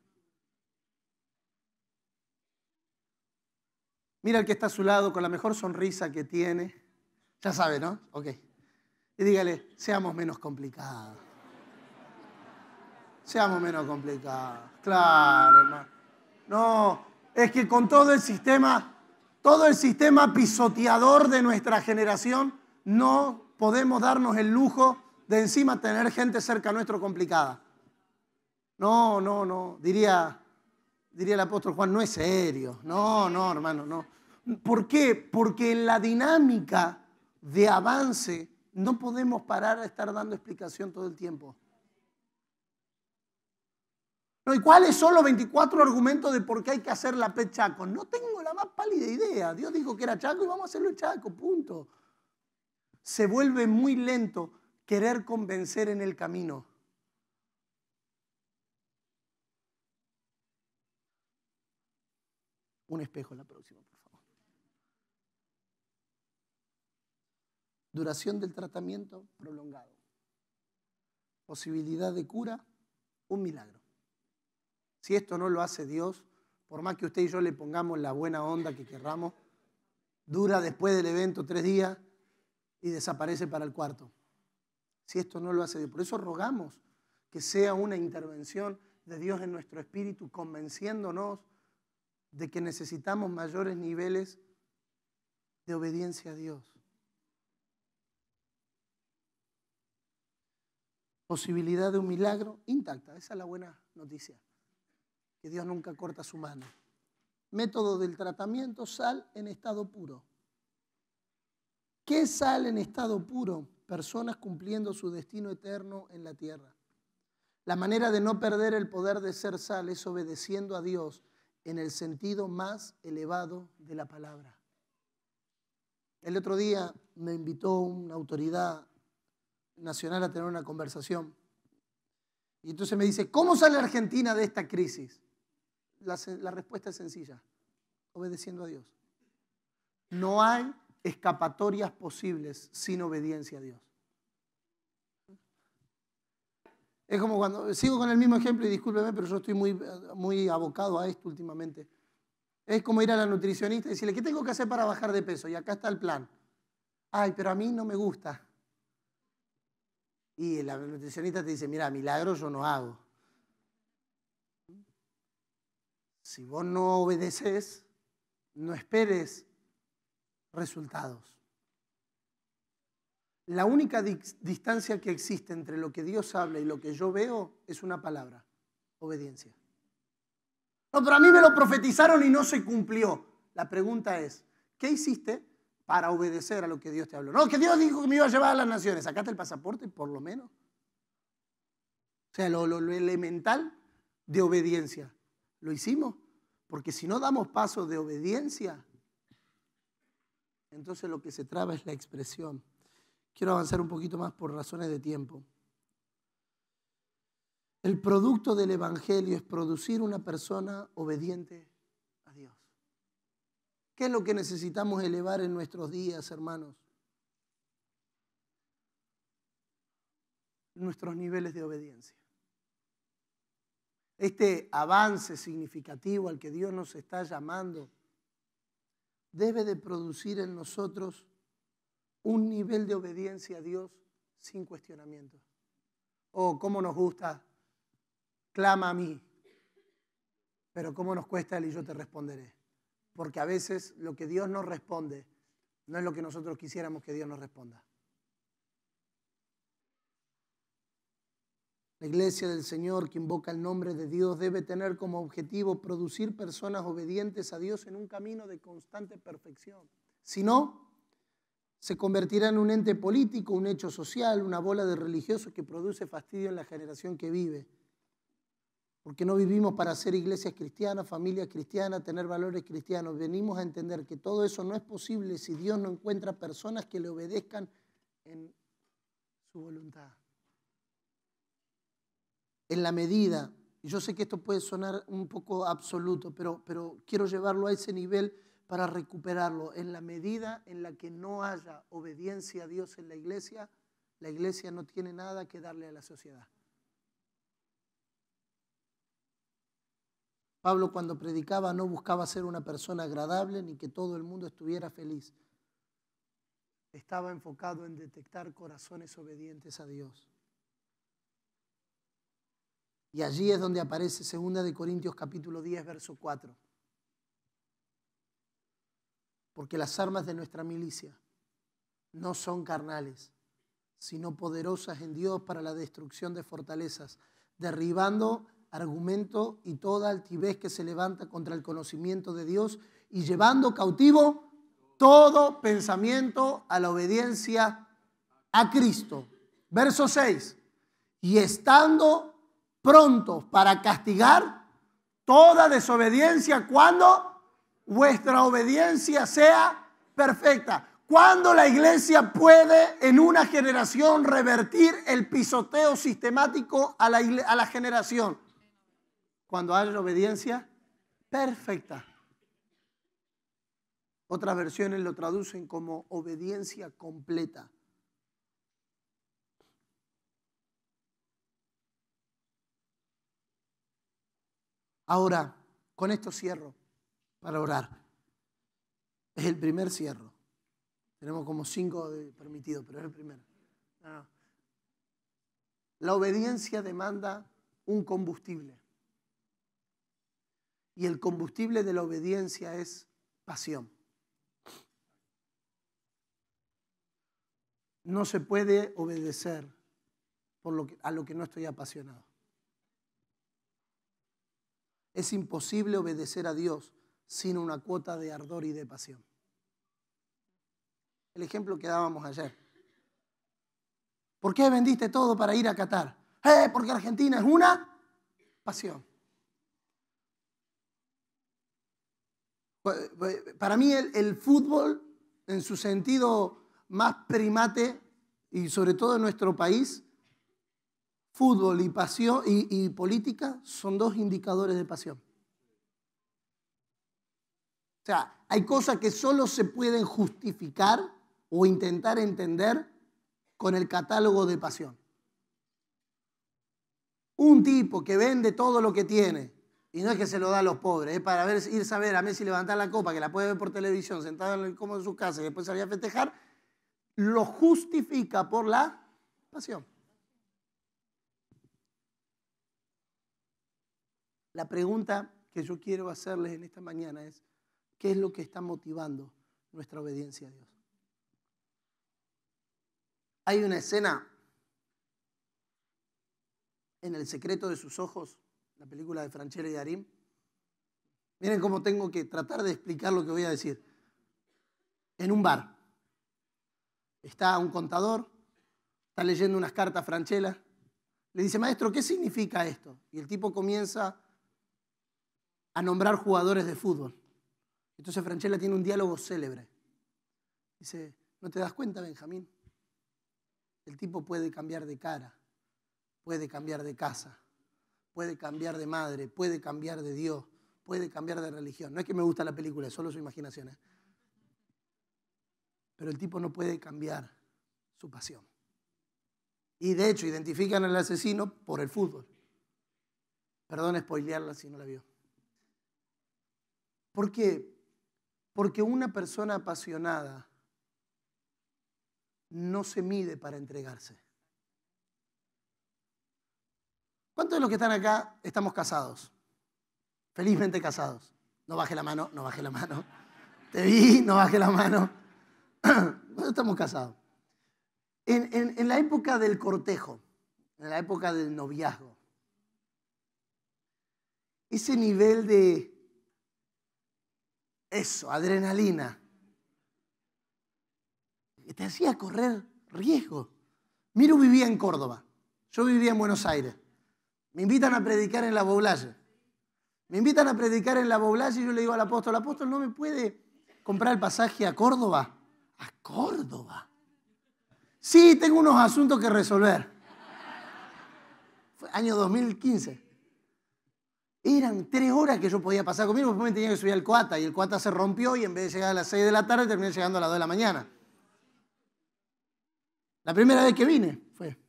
Mira al que está a su lado con la mejor sonrisa que tiene. Ya sabe, ¿no? Ok. Y dígale, seamos menos complicados. Seamos menos complicados. Claro, hermano. No, es que con todo el sistema, todo el sistema pisoteador de nuestra generación, no podemos darnos el lujo de encima tener gente cerca nuestro complicada. No, no, no. Diría, diría el apóstol Juan, no es serio. No, no, hermano, no. ¿Por qué? Porque en la dinámica de avance no podemos parar a estar dando explicación todo el tiempo. ¿Y cuáles son los 24 argumentos de por qué hay que hacer la P Chaco? No tengo la más pálida idea. Dios dijo que era Chaco y vamos a hacerlo Chaco, punto. Se vuelve muy lento querer convencer en el camino. Un espejo en la próxima. Duración del tratamiento prolongado. Posibilidad de cura, un milagro. Si esto no lo hace Dios, por más que usted y yo le pongamos la buena onda que querramos, dura después del evento tres días y desaparece para el cuarto. Si esto no lo hace Dios. Por eso rogamos que sea una intervención de Dios en nuestro espíritu, convenciéndonos de que necesitamos mayores niveles de obediencia a Dios. posibilidad de un milagro intacta. Esa es la buena noticia, que Dios nunca corta su mano. Método del tratamiento, sal en estado puro. ¿Qué sal en estado puro? Personas cumpliendo su destino eterno en la tierra. La manera de no perder el poder de ser sal es obedeciendo a Dios en el sentido más elevado de la palabra. El otro día me invitó una autoridad Nacional a tener una conversación. Y entonces me dice, ¿cómo sale Argentina de esta crisis? La, respuesta es sencilla, obedeciendo a Dios. No hay escapatorias posibles sin obediencia a Dios. Es como cuando, sigo con el mismo ejemplo y discúlpeme, pero yo estoy muy, muy abocado a esto últimamente. Es como ir a la nutricionista y decirle, ¿qué tengo que hacer para bajar de peso? Y acá está el plan. Ay, pero a mí no me gusta. Y la nutricionista te dice, mira, milagros yo no hago. Si vos no obedeces, no esperes resultados. La única distancia que existe entre lo que Dios habla y lo que yo veo es una palabra, obediencia. No, pero a mí me lo profetizaron y no se cumplió. La pregunta es, ¿qué hiciste para obedecer a lo que Dios te habló. No, que Dios dijo que me iba a llevar a las naciones. sacaste el pasaporte, por lo menos. O sea, lo, lo elemental de obediencia. Lo hicimos. Porque si no damos paso de obediencia, entonces lo que se traba es la expresión. Quiero avanzar un poquito más por razones de tiempo. El producto del Evangelio es producir una persona obediente ¿Qué es lo que necesitamos elevar en nuestros días, hermanos? Nuestros niveles de obediencia. Este avance significativo al que Dios nos está llamando debe de producir en nosotros un nivel de obediencia a Dios sin cuestionamiento. Oh, cómo nos gusta, clama a mí, pero cómo nos cuesta él y yo te responderé porque a veces lo que Dios nos responde no es lo que nosotros quisiéramos que Dios nos responda. La iglesia del Señor que invoca el nombre de Dios debe tener como objetivo producir personas obedientes a Dios en un camino de constante perfección. Si no, se convertirá en un ente político, un hecho social, una bola de religiosos que produce fastidio en la generación que vive porque no vivimos para ser iglesias cristianas, familias cristianas, tener valores cristianos. Venimos a entender que todo eso no es posible si Dios no encuentra personas que le obedezcan en su voluntad. En la medida, yo sé que esto puede sonar un poco absoluto, pero, pero quiero llevarlo a ese nivel para recuperarlo. En la medida en la que no haya obediencia a Dios en la iglesia, la iglesia no tiene nada que darle a la sociedad. Pablo cuando predicaba no buscaba ser una persona agradable ni que todo el mundo estuviera feliz. Estaba enfocado en detectar corazones obedientes a Dios. Y allí es donde aparece 2 de Corintios capítulo 10 verso 4. Porque las armas de nuestra milicia no son carnales, sino poderosas en Dios para la destrucción de fortalezas, derribando argumento y toda altivez que se levanta contra el conocimiento de Dios y llevando cautivo todo pensamiento a la obediencia a Cristo. Verso 6. Y estando pronto para castigar toda desobediencia cuando vuestra obediencia sea perfecta. Cuando la iglesia puede en una generación revertir el pisoteo sistemático a la, a la generación cuando hay obediencia perfecta. Otras versiones lo traducen como obediencia completa. Ahora, con esto cierro para orar. Es el primer cierro. Tenemos como cinco permitidos, pero es el primero. La obediencia demanda un combustible. Y el combustible de la obediencia es pasión. No se puede obedecer a lo que no estoy apasionado. Es imposible obedecer a Dios sin una cuota de ardor y de pasión. El ejemplo que dábamos ayer. ¿Por qué vendiste todo para ir a Qatar? Eh, porque Argentina es una pasión. Pues, pues, para mí el, fútbol, en su sentido más primate, y sobre todo en nuestro país, fútbol y, pasión, y, y política son dos indicadores de pasión. O sea, hay cosas que solo se pueden justificar o intentar entender con el catálogo de pasión. Un tipo que vende todo lo que tiene, y no es que se lo da a los pobres, es para ir a ver a Messi levantar la copa, que la puede ver por televisión, sentado en el cómodo de su casa y después salir a festejar, lo justifica por la pasión. La pregunta que yo quiero hacerles en esta mañana es, ¿qué es lo que está motivando nuestra obediencia a Dios? Hay una escena en el secreto de sus ojos la película de Franchella y Darín, Miren cómo tengo que tratar de explicar lo que voy a decir. En un bar está un contador, está leyendo unas cartas a Franchella, le dice, maestro, ¿qué significa esto? Y el tipo comienza a nombrar jugadores de fútbol. Entonces Franchella tiene un diálogo célebre. Dice, ¿no te das cuenta, Benjamín? El tipo puede cambiar de cara, puede cambiar de casa, puede cambiar de madre, puede cambiar de Dios, puede cambiar de religión. No es que me gusta la película, es solo su imaginación. ¿eh? Pero el tipo no puede cambiar su pasión. Y de hecho, identifican al asesino por el fútbol. Perdón spoilearla si no la vio. ¿Por qué? Porque una persona apasionada no se mide para entregarse. ¿Cuántos de los que están acá estamos casados? Felizmente casados. No baje la mano, no baje la mano. Te vi, no baje la mano. *clears throat* Nosotros estamos casados? En, la época del cortejo, en la época del noviazgo, ese nivel de eso, adrenalina, te hacía correr riesgo. Miro vivía en Córdoba, yo vivía en Buenos Aires. Me invitan a predicar en la Boblaya. Me invitan a predicar en la Boblaya y yo le digo al apóstol, apóstol, ¿no me puede comprar el pasaje a Córdoba? A Córdoba. Sí, tengo unos asuntos que resolver. Fue año 2015. Eran tres horas que yo podía pasar conmigo, porque me tenía que subir al cuata y el cuata se rompió y en vez de llegar a las seis de la tarde terminé llegando a las dos de la mañana. La primera vez que vine fue.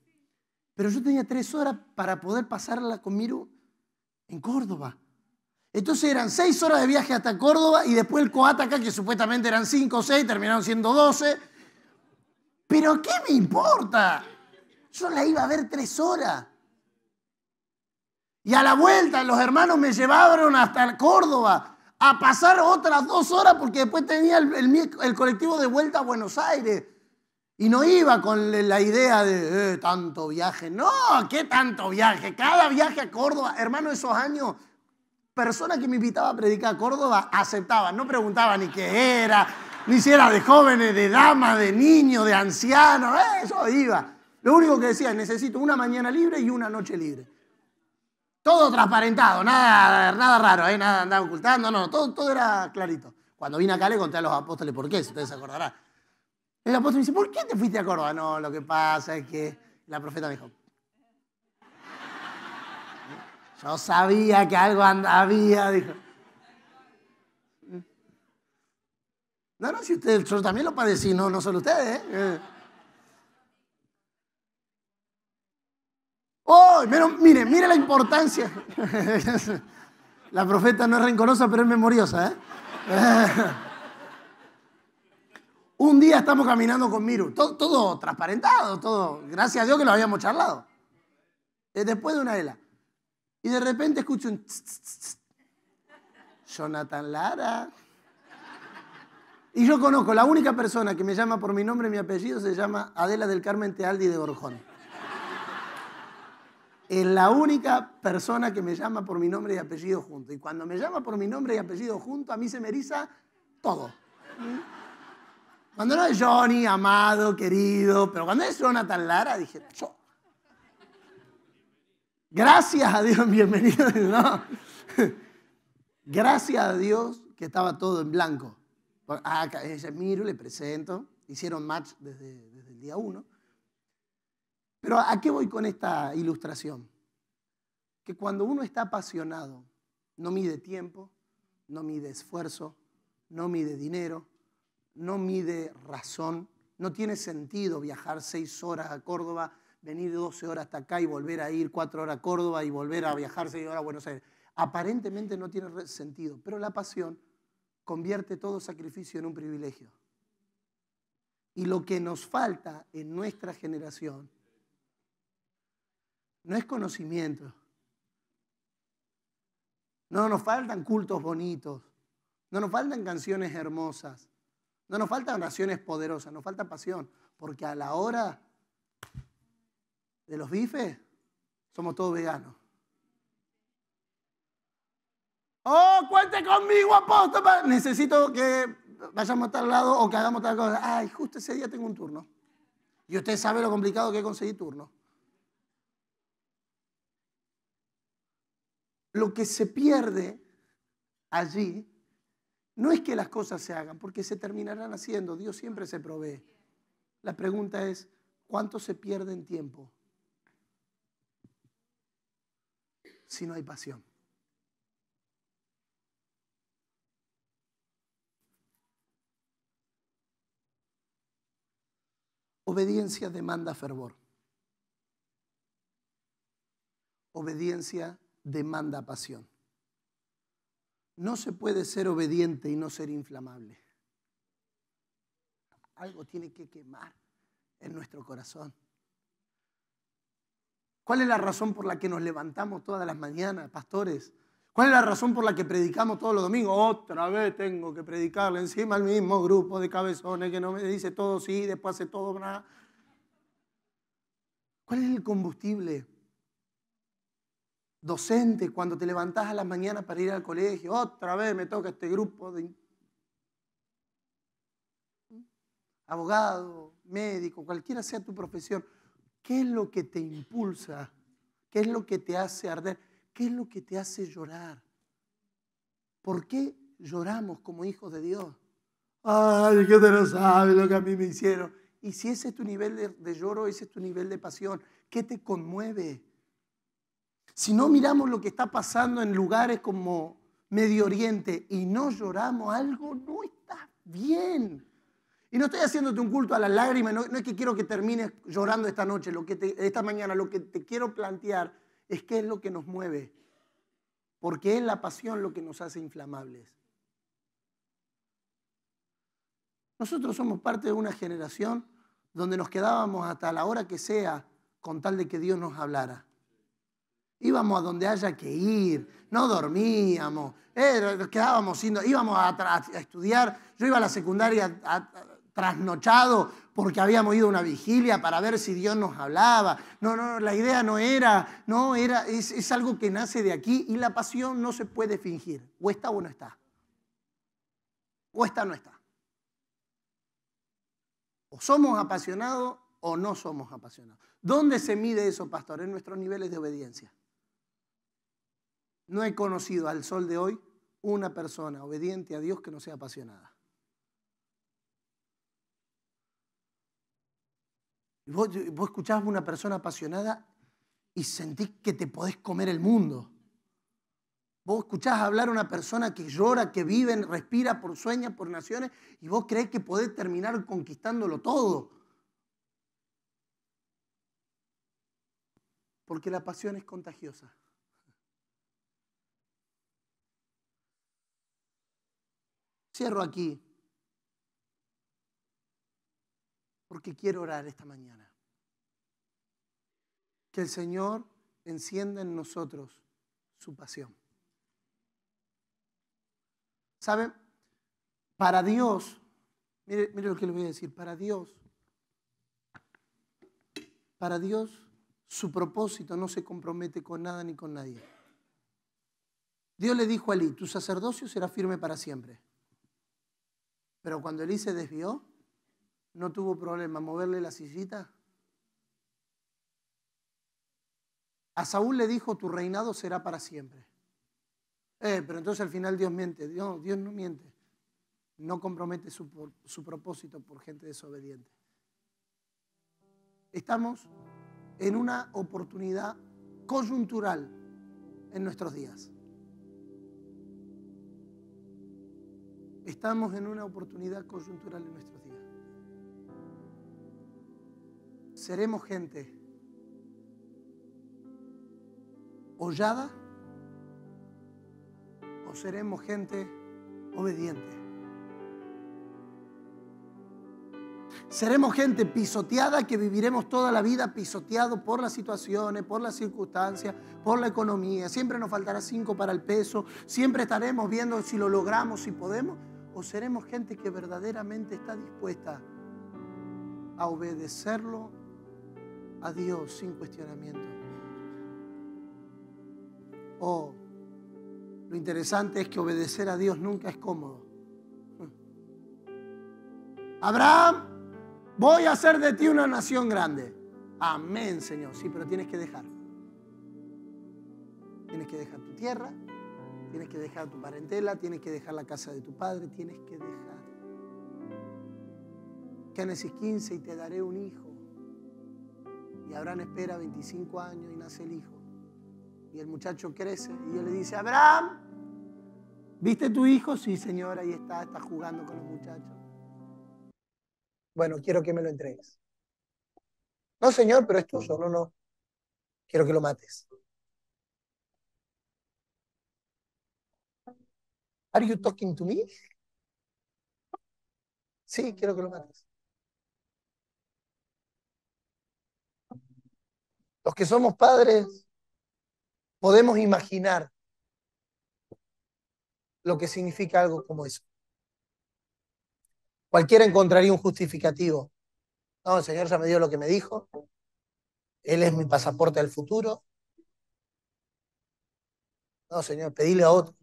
Pero yo tenía tres horas para poder pasarla con Miru en Córdoba. Entonces eran seis horas de viaje hasta Córdoba y después el Coataca, que supuestamente eran cinco o seis, terminaron siendo doce. Pero ¿qué me importa? Yo la iba a ver tres horas. Y a la vuelta los hermanos me llevaron hasta Córdoba a pasar otras dos horas porque después tenía el colectivo de vuelta a Buenos Aires. Y no iba con la idea de eh, tanto viaje. No, ¿qué tanto viaje? Cada viaje a Córdoba, hermano, esos años, persona que me invitaba a predicar a Córdoba aceptaba, no preguntaba ni qué era, ni si era de jóvenes, de damas, de niños, de ancianos, eso iba. Lo único que decía, necesito una mañana libre y una noche libre. Todo transparentado, nada, nada raro, ¿eh? nada andaba ocultando, no, todo, todo era clarito. Cuando vine acá le conté a los apóstoles por qué, si ustedes se acordarán. El apóstol dice, ¿por qué te fuiste a Córdoba? No, lo que pasa es que la profeta me dijo. Yo sabía que algo había, dijo. No, no, si ustedes, yo también lo padecí, no, no solo ustedes. ¿eh? ¡Oh! Miren, mire, mire la importancia. *laughs* La profeta no es rencorosa, pero es memoriosa. ¿eh? *laughs* Un día estamos caminando con Miru, todo, transparentado, todo, gracias a Dios que lo habíamos charlado. Eh, después de una hela. Y de repente escucho un... Tss, Jonathan Lara. Y yo conozco, la única persona que me llama por mi nombre y mi apellido se llama Adela del Carmen Tealdi de Borjón. Es la única persona que me llama por mi nombre y apellido junto. Y cuando me llama por mi nombre y apellido junto, a mí se me eriza todo. Cuando no es Johnny, amado, querido, pero cuando es Jonathan Lara, dije, yo. Gracias a Dios, *laughs* bienvenido. Gracias a Dios que estaba todo en blanco. Ah, ella miro, le presento. Hicieron match desde, desde el día uno. Pero ¿a qué voy con esta ilustración? Que cuando uno está apasionado, no mide tiempo, no mide esfuerzo, no mide dinero, no mide razón, no tiene sentido viajar seis horas a Córdoba, venir doce horas hasta acá y volver a ir cuatro horas a Córdoba y volver a viajar seis horas a Buenos Aires. Aparentemente no tiene sentido, pero la pasión convierte todo sacrificio en un privilegio. Y lo que nos falta en nuestra generación no es conocimiento. No nos faltan cultos bonitos. No nos faltan canciones hermosas. No nos faltan naciones poderosas, nos falta pasión, porque a la hora de los bifes somos todos veganos. Oh, cuente conmigo, apóstol. Necesito que vayamos a tal lado o que hagamos tal cosa. Ay, justo ese día tengo un turno. Y usted sabe lo complicado que es conseguir turno. Lo que se pierde allí no es que las cosas se hagan, porque se terminarán haciendo. Dios siempre se provee. La pregunta es, ¿cuánto se pierde en tiempo si no hay pasión? Obediencia demanda fervor. Obediencia demanda pasión. No se puede ser obediente y no ser inflamable. Algo tiene que quemar en nuestro corazón. ¿Cuál es la razón por la que nos levantamos todas las mañanas, pastores? ¿Cuál es la razón por la que predicamos todos los domingos? Otra vez tengo que predicarle encima al mismo grupo de cabezones que no me dice todo sí, después hace todo nada. ¿Cuál es el combustible? docente, cuando te levantás a la mañana para ir al colegio, otra vez me toca este grupo de abogado, médico, cualquiera sea tu profesión, ¿qué es lo que te impulsa? ¿Qué es lo que te hace arder? ¿Qué es lo que te hace llorar? ¿Por qué lloramos como hijos de Dios? Ay, que te no sabes lo que a mí me hicieron. Y si ese es tu nivel de lloro, ese es tu nivel de pasión, ¿qué te conmueve? Si no miramos lo que está pasando en lugares como Medio Oriente y no lloramos, algo no está bien. Y no estoy haciéndote un culto a las lágrimas, no, es que quiero que termines llorando esta noche, lo que esta mañana, lo que te quiero plantear es qué es lo que nos mueve, porque es la pasión lo que nos hace inflamables. Nosotros somos parte de una generación donde nos quedábamos hasta la hora que sea con tal de que Dios nos hablara. Íbamos a donde haya que ir, no dormíamos, eh, nos quedábamos sin, íbamos a, estudiar. Yo iba a la secundaria trasnochado porque habíamos ido a una vigilia para ver si Dios nos hablaba. No, no, la idea no era, no, era, es, es algo que nace de aquí y la pasión no se puede fingir. O está o no está. O está o no está. O somos apasionados o no somos apasionados. ¿Dónde se mide eso, pastor? En nuestros niveles de obediencia. No he conocido al sol de hoy una persona obediente a Dios que no sea apasionada. Vos, vos escuchás a una persona apasionada y sentís que te podés comer el mundo. Vos escuchás hablar a una persona que llora, que vive, respira por sueños, por naciones, y vos crees que podés terminar conquistándolo todo. Porque la pasión es contagiosa. Cierro aquí. Porque quiero orar esta mañana. Que el Señor encienda en nosotros su pasión. ¿Saben? Para Dios, mire, lo que le voy a decir, para Dios, para Dios su propósito no se compromete con nada ni con nadie. Dios le dijo a Lee: tu sacerdocio será firme para siempre. Pero cuando Elí se desvió, no tuvo problema moverle la sillita. A Saúl le dijo, tu reinado será para siempre. Eh, pero entonces al final Dios miente. Dios, Dios no miente. No compromete su propósito por gente desobediente. Estamos en una oportunidad coyuntural en nuestros días. Estamos en una oportunidad coyuntural de nuestros días. Seremos gente hollada o seremos gente obediente. Seremos gente pisoteada que viviremos toda la vida pisoteado por las situaciones, por las circunstancias, por la economía. Siempre nos faltará cinco para el peso. Siempre estaremos viendo si lo logramos, si podemos o seremos gente que verdaderamente está dispuesta a obedecerlo a Dios sin cuestionamiento. O oh, lo interesante es que obedecer a Dios nunca es cómodo. *laughs* Abraham, voy a hacer de ti una nación grande. Amén, Señor. Sí, pero tienes que dejar. Tienes que dejar tu tierra, Tienes que dejar tu parentela, tienes que dejar la casa de tu padre, tienes que dejar. Génesis 15 y te daré un hijo. Y Abraham espera 25 años y nace el hijo. Y el muchacho crece y él le dice, Abraham, ¿viste tu hijo? Sí, señora, ahí está, está jugando con los muchachos. Bueno, quiero que me lo entregues. No, señor, pero es solo no. Quiero que lo mates. Are you talking to me? Sí, quiero que lo mates. Los que somos padres podemos imaginar lo que significa algo como eso. Cualquiera encontraría un justificativo. No, el Señor ya me dio lo que me dijo. Él es mi pasaporte al futuro. No, Señor, pedile a otro.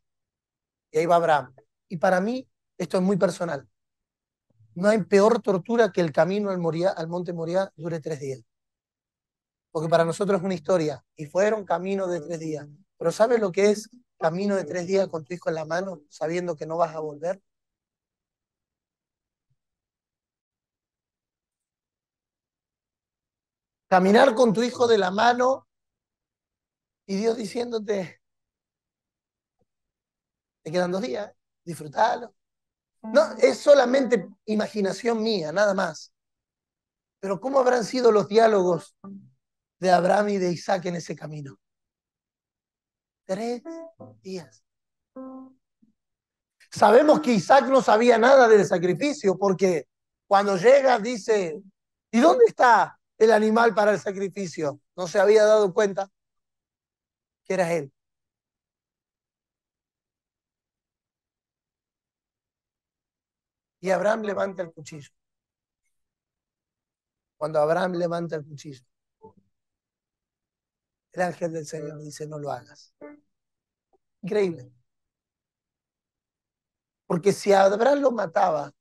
Y ahí va Abraham. Y para mí, esto es muy personal. No hay peor tortura que el camino al, al monte Moria dure tres días. Porque para nosotros es una historia. Y fueron camino de tres días. Pero ¿sabes lo que es camino de tres días con tu hijo en la mano, sabiendo que no vas a volver? Caminar con tu hijo de la mano y Dios diciéndote, te quedan dos días, disfrútalo. No, es solamente imaginación mía, nada más. Pero ¿cómo habrán sido los diálogos de Abraham y de Isaac en ese camino? Tres días. Sabemos que Isaac no sabía nada del sacrificio porque cuando llega dice, ¿y dónde está el animal para el sacrificio? No se había dado cuenta que era él. Y Abraham levanta el cuchillo. Cuando Abraham levanta el cuchillo, el ángel del Señor dice, no lo hagas. Increíble. Porque si Abraham lo mataba,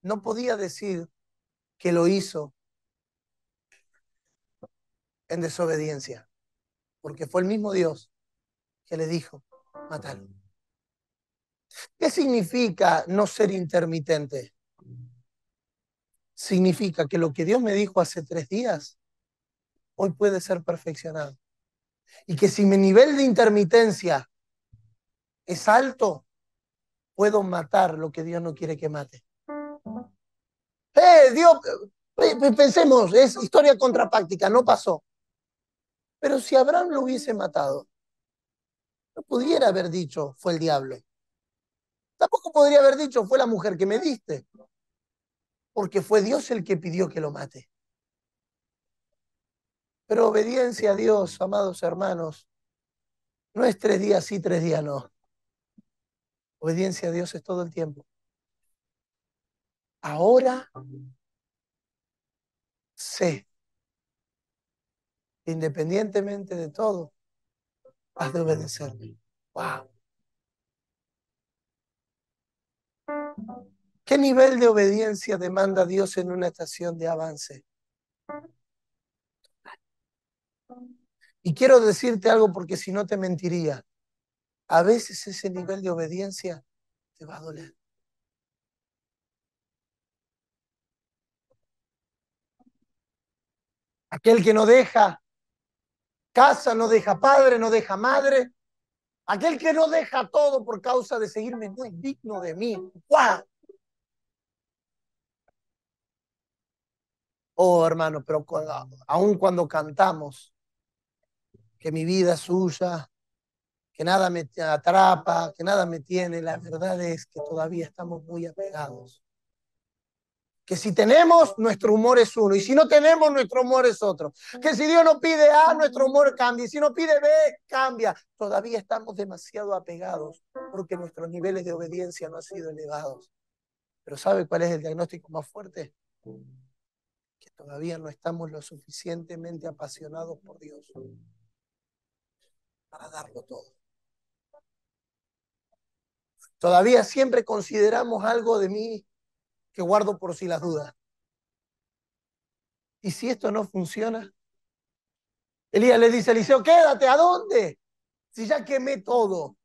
no podía decir que lo hizo en desobediencia, porque fue el mismo Dios que le dijo, matarlo. ¿Qué significa no ser intermitente? Significa que lo que Dios me dijo hace tres días, hoy puede ser perfeccionado. Y que si mi nivel de intermitencia es alto, puedo matar lo que Dios no quiere que mate. ¡Eh, Dios! Eh, pensemos, es historia contrapáctica, no pasó. Pero si Abraham lo hubiese matado, no pudiera haber dicho, fue el diablo. Tampoco podría haber dicho, fue la mujer que me diste, porque fue Dios el que pidió que lo mate. Pero obediencia a Dios, amados hermanos, no es tres días sí, tres días no. Obediencia a Dios es todo el tiempo. Ahora sé, independientemente de todo, has de obedecerme. ¡Wow! ¿Qué nivel de obediencia demanda Dios en una estación de avance? Y quiero decirte algo porque si no te mentiría. A veces ese nivel de obediencia te va a doler. Aquel que no deja casa, no deja padre, no deja madre, Aquel que no deja todo por causa de seguirme no es digno de mí. ¡Wow! Oh, hermano, pero aún cuando cantamos que mi vida es suya, que nada me atrapa, que nada me tiene, la verdad es que todavía estamos muy apegados que si tenemos, nuestro humor es uno. Y si no tenemos, nuestro humor es otro. Que si Dios no pide A, nuestro humor cambia. Y si no pide B, cambia. Todavía estamos demasiado apegados porque nuestros niveles de obediencia no han sido elevados. Pero ¿sabe cuál es el diagnóstico más fuerte? Que todavía no estamos lo suficientemente apasionados por Dios para darlo todo. Todavía siempre consideramos algo de mí que guardo por si las dudas. ¿Y si esto no funciona? Elías le dice a Eliseo, quédate, ¿a dónde? Si ya quemé todo.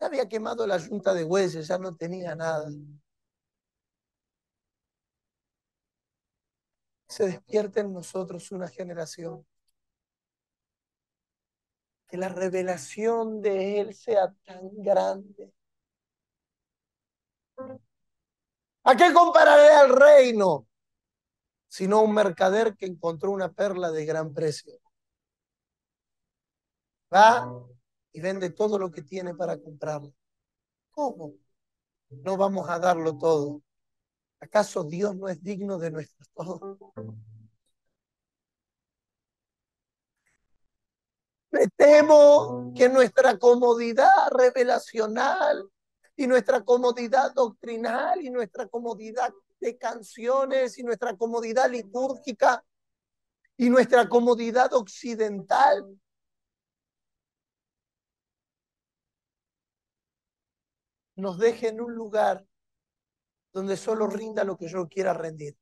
Ya había quemado la Junta de huesos, ya no tenía nada. Se despierta en nosotros una generación que la revelación de Él sea tan grande ¿A qué compararé al reino? Sino un mercader que encontró una perla de gran precio. Va y vende todo lo que tiene para comprarla. ¿Cómo? No vamos a darlo todo. ¿Acaso Dios no es digno de nuestro todo? Me temo que nuestra comodidad revelacional y nuestra comodidad doctrinal y nuestra comodidad de canciones y nuestra comodidad litúrgica y nuestra comodidad occidental. Nos deje en un lugar donde solo rinda lo que yo quiera rendir,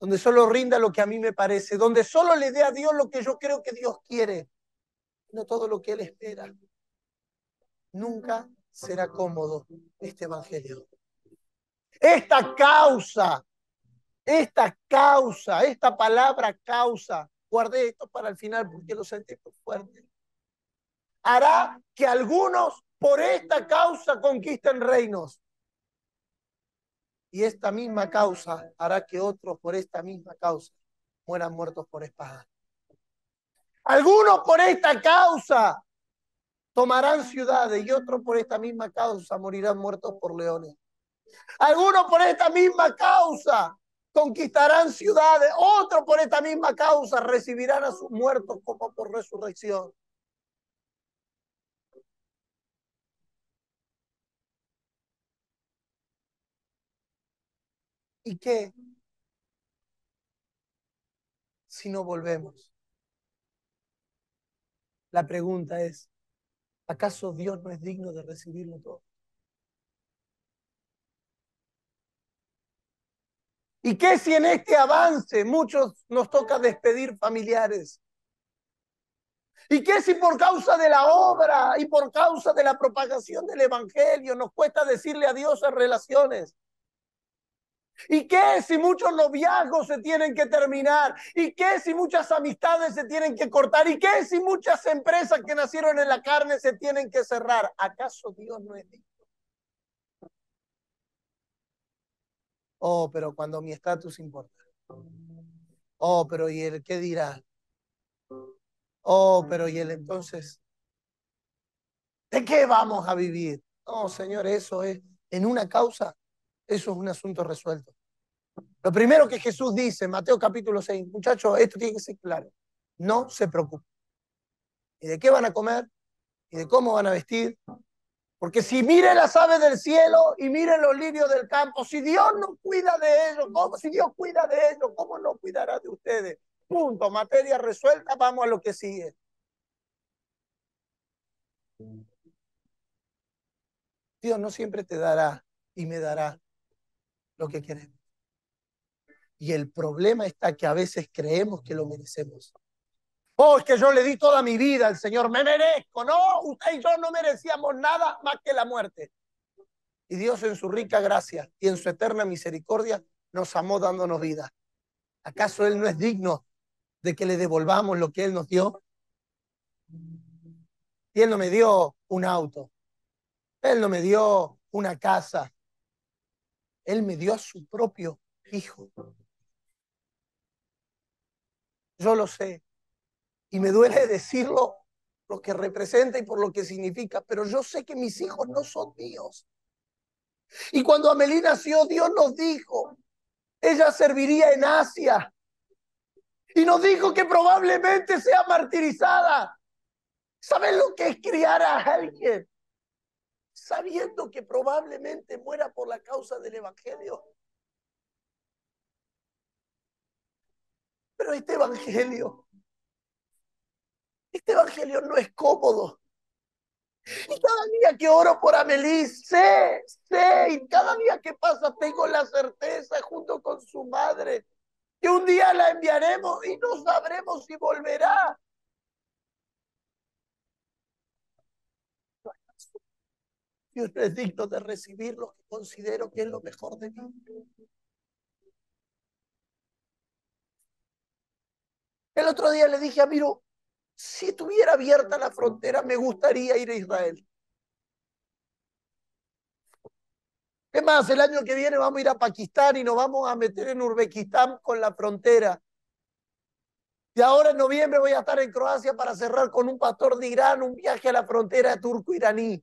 donde solo rinda lo que a mí me parece, donde solo le dé a Dios lo que yo creo que Dios quiere, no todo lo que Él espera. Nunca será cómodo este Evangelio. Esta causa, esta causa, esta palabra causa, guardé esto para el final porque lo sentí muy fuerte, hará que algunos por esta causa conquisten reinos. Y esta misma causa hará que otros por esta misma causa mueran muertos por espada. Algunos por esta causa tomarán ciudades y otros por esta misma causa morirán muertos por leones. Algunos por esta misma causa conquistarán ciudades, otros por esta misma causa recibirán a sus muertos como por resurrección. ¿Y qué? Si no volvemos. La pregunta es, ¿Acaso Dios no es digno de recibirlo todo? ¿Y qué si en este avance muchos nos toca despedir familiares? ¿Y qué si por causa de la obra y por causa de la propagación del Evangelio nos cuesta decirle adiós a relaciones? ¿Y qué si muchos noviazgos se tienen que terminar? ¿Y qué si muchas amistades se tienen que cortar? ¿Y qué si muchas empresas que nacieron en la carne se tienen que cerrar? ¿Acaso Dios no es digno? Oh, pero cuando mi estatus importa. Oh, pero ¿y el qué dirá? Oh, pero ¿y el entonces? ¿De qué vamos a vivir? No, Señor, eso es en una causa eso es un asunto resuelto. Lo primero que Jesús dice Mateo capítulo 6, muchachos, esto tiene que ser claro. No se preocupen. ¿Y de qué van a comer? ¿Y de cómo van a vestir? Porque si miren las aves del cielo y miren los lirios del campo, si Dios no cuida de ellos, ¿cómo? si Dios cuida de ellos, ¿cómo no cuidará de ustedes? Punto, materia resuelta, vamos a lo que sigue. Dios no siempre te dará y me dará lo que queremos. Y el problema está que a veces creemos que lo merecemos. Oh, es que yo le di toda mi vida al Señor, me merezco. No, usted y yo no merecíamos nada más que la muerte. Y Dios en su rica gracia y en su eterna misericordia nos amó dándonos vida. ¿Acaso Él no es digno de que le devolvamos lo que Él nos dio? Él no me dio un auto. Él no me dio una casa. Él me dio a su propio hijo. Yo lo sé. Y me duele decirlo lo que representa y por lo que significa, pero yo sé que mis hijos no son míos. Y cuando Amelí nació, Dios nos dijo, ella serviría en Asia. Y nos dijo que probablemente sea martirizada. ¿Saben lo que es criar a alguien? sabiendo que probablemente muera por la causa del Evangelio. Pero este Evangelio, este Evangelio no es cómodo. Y cada día que oro por Amelie, sé, sé, y cada día que pasa tengo la certeza junto con su madre que un día la enviaremos y no sabremos si volverá. y digno de recibir lo que considero que es lo mejor de mí. El otro día le dije a Miro, si estuviera abierta la frontera, me gustaría ir a Israel. qué más, el año que viene vamos a ir a Pakistán y nos vamos a meter en Uzbekistán con la frontera. Y ahora en noviembre voy a estar en Croacia para cerrar con un pastor de Irán un viaje a la frontera turco-iraní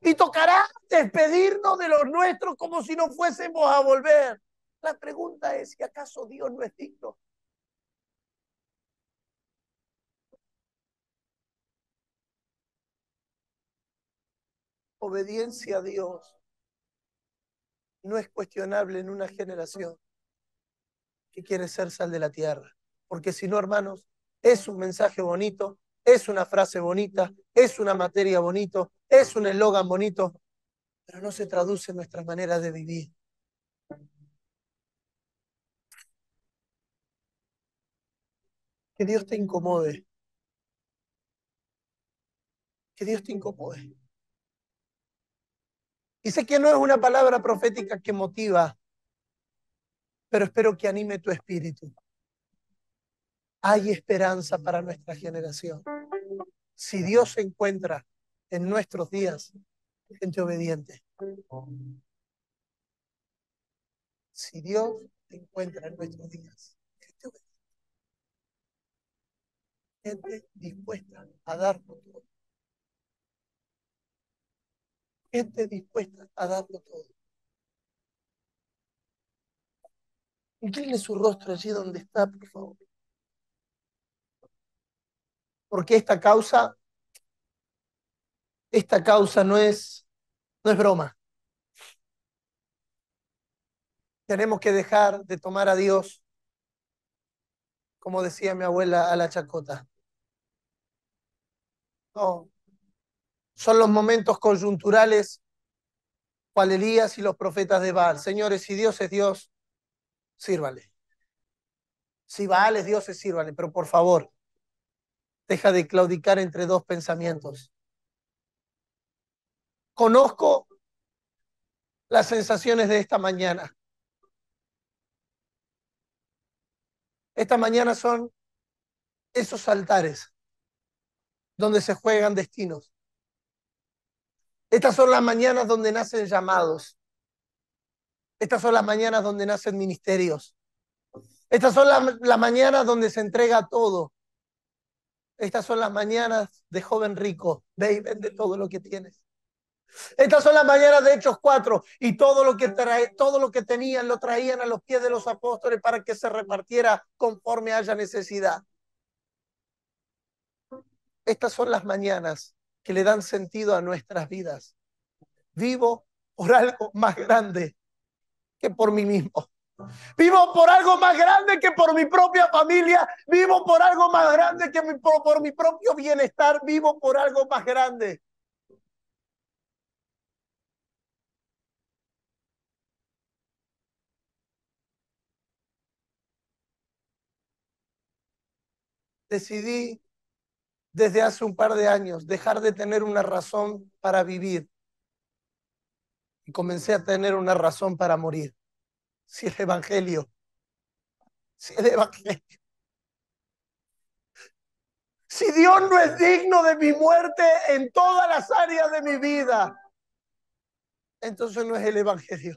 y tocará despedirnos de los nuestros como si no fuésemos a volver. La pregunta es si acaso Dios no es digno. Obediencia a Dios no es cuestionable en una generación que quiere ser sal de la tierra. Porque si no, hermanos, es un mensaje bonito, es una frase bonita, es una materia bonito, es un eslogan bonito, pero no se traduce en nuestras maneras de vivir. Que Dios te incomode. Que Dios te incomode. Y sé que no es una palabra profética que motiva, pero espero que anime tu espíritu. Hay esperanza para nuestra generación si Dios se encuentra en nuestros días gente obediente. Si Dios se encuentra en nuestros días gente obediente. Gente dispuesta a darlo todo. Gente dispuesta a darlo todo. Incline su rostro allí donde está, por favor porque esta causa, esta causa no es, no es broma. Tenemos que dejar de tomar a Dios, como decía mi abuela, a la chacota. No. Son los momentos coyunturales, cual Elías y los profetas de Baal. Señores, si Dios es Dios, sírvale. Si Baal es Dios, sírvale, pero por favor, Deja de claudicar entre dos pensamientos. Conozco las sensaciones de esta mañana. Esta mañana son esos altares donde se juegan destinos. Estas son las mañanas donde nacen llamados. Estas son las mañanas donde nacen ministerios. Estas son las mañanas donde se entrega todo. Estas son las mañanas de joven rico. Ve y vende todo lo que tienes. Estas son las mañanas de Hechos 4 y todo lo que trae, todo lo que tenían lo traían a los pies de los apóstoles para que se repartiera conforme haya necesidad. Estas son las mañanas que le dan sentido a nuestras vidas. Vivo por algo más grande que por mí mismo. Vivo por algo más grande que por mi propia familia. Vivo por algo más grande que por mi propio bienestar. Vivo por algo más grande. Decidí desde hace un par de años dejar de tener una razón para vivir y comencé a tener una razón para morir si el Evangelio, si el Evangelio, si Dios no es digno de mi muerte en todas las áreas de mi vida, entonces no es el Evangelio.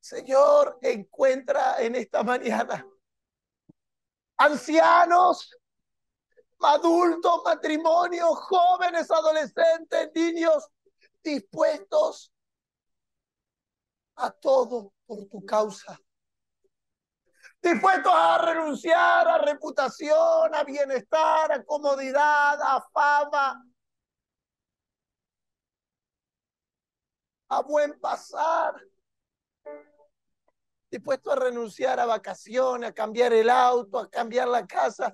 Señor, encuentra en esta mañana ancianos, adultos, matrimonios, jóvenes, adolescentes, niños dispuestos a todo por tu causa. Dispuesto a renunciar a reputación, a bienestar, a comodidad, a fama, a buen pasar. Dispuesto a renunciar a vacaciones, a cambiar el auto, a cambiar la casa.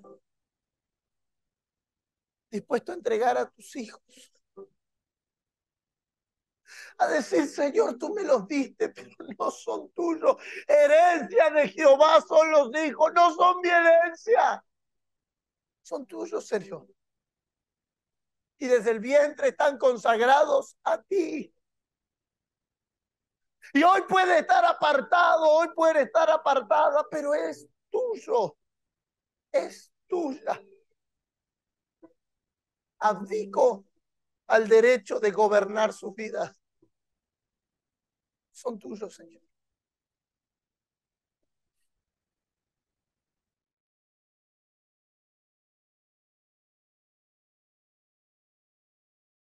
Dispuesto a entregar a tus hijos a decir, Señor, tú me los diste, pero no son tuyos. Herencia de Jehová son los hijos, no son mi herencia. Son tuyos, Señor. Y desde el vientre están consagrados a ti. Y hoy puede estar apartado, hoy puede estar apartada, pero es tuyo. Es tuya. Abdico al derecho de gobernar sus vidas. są dużo sędziów.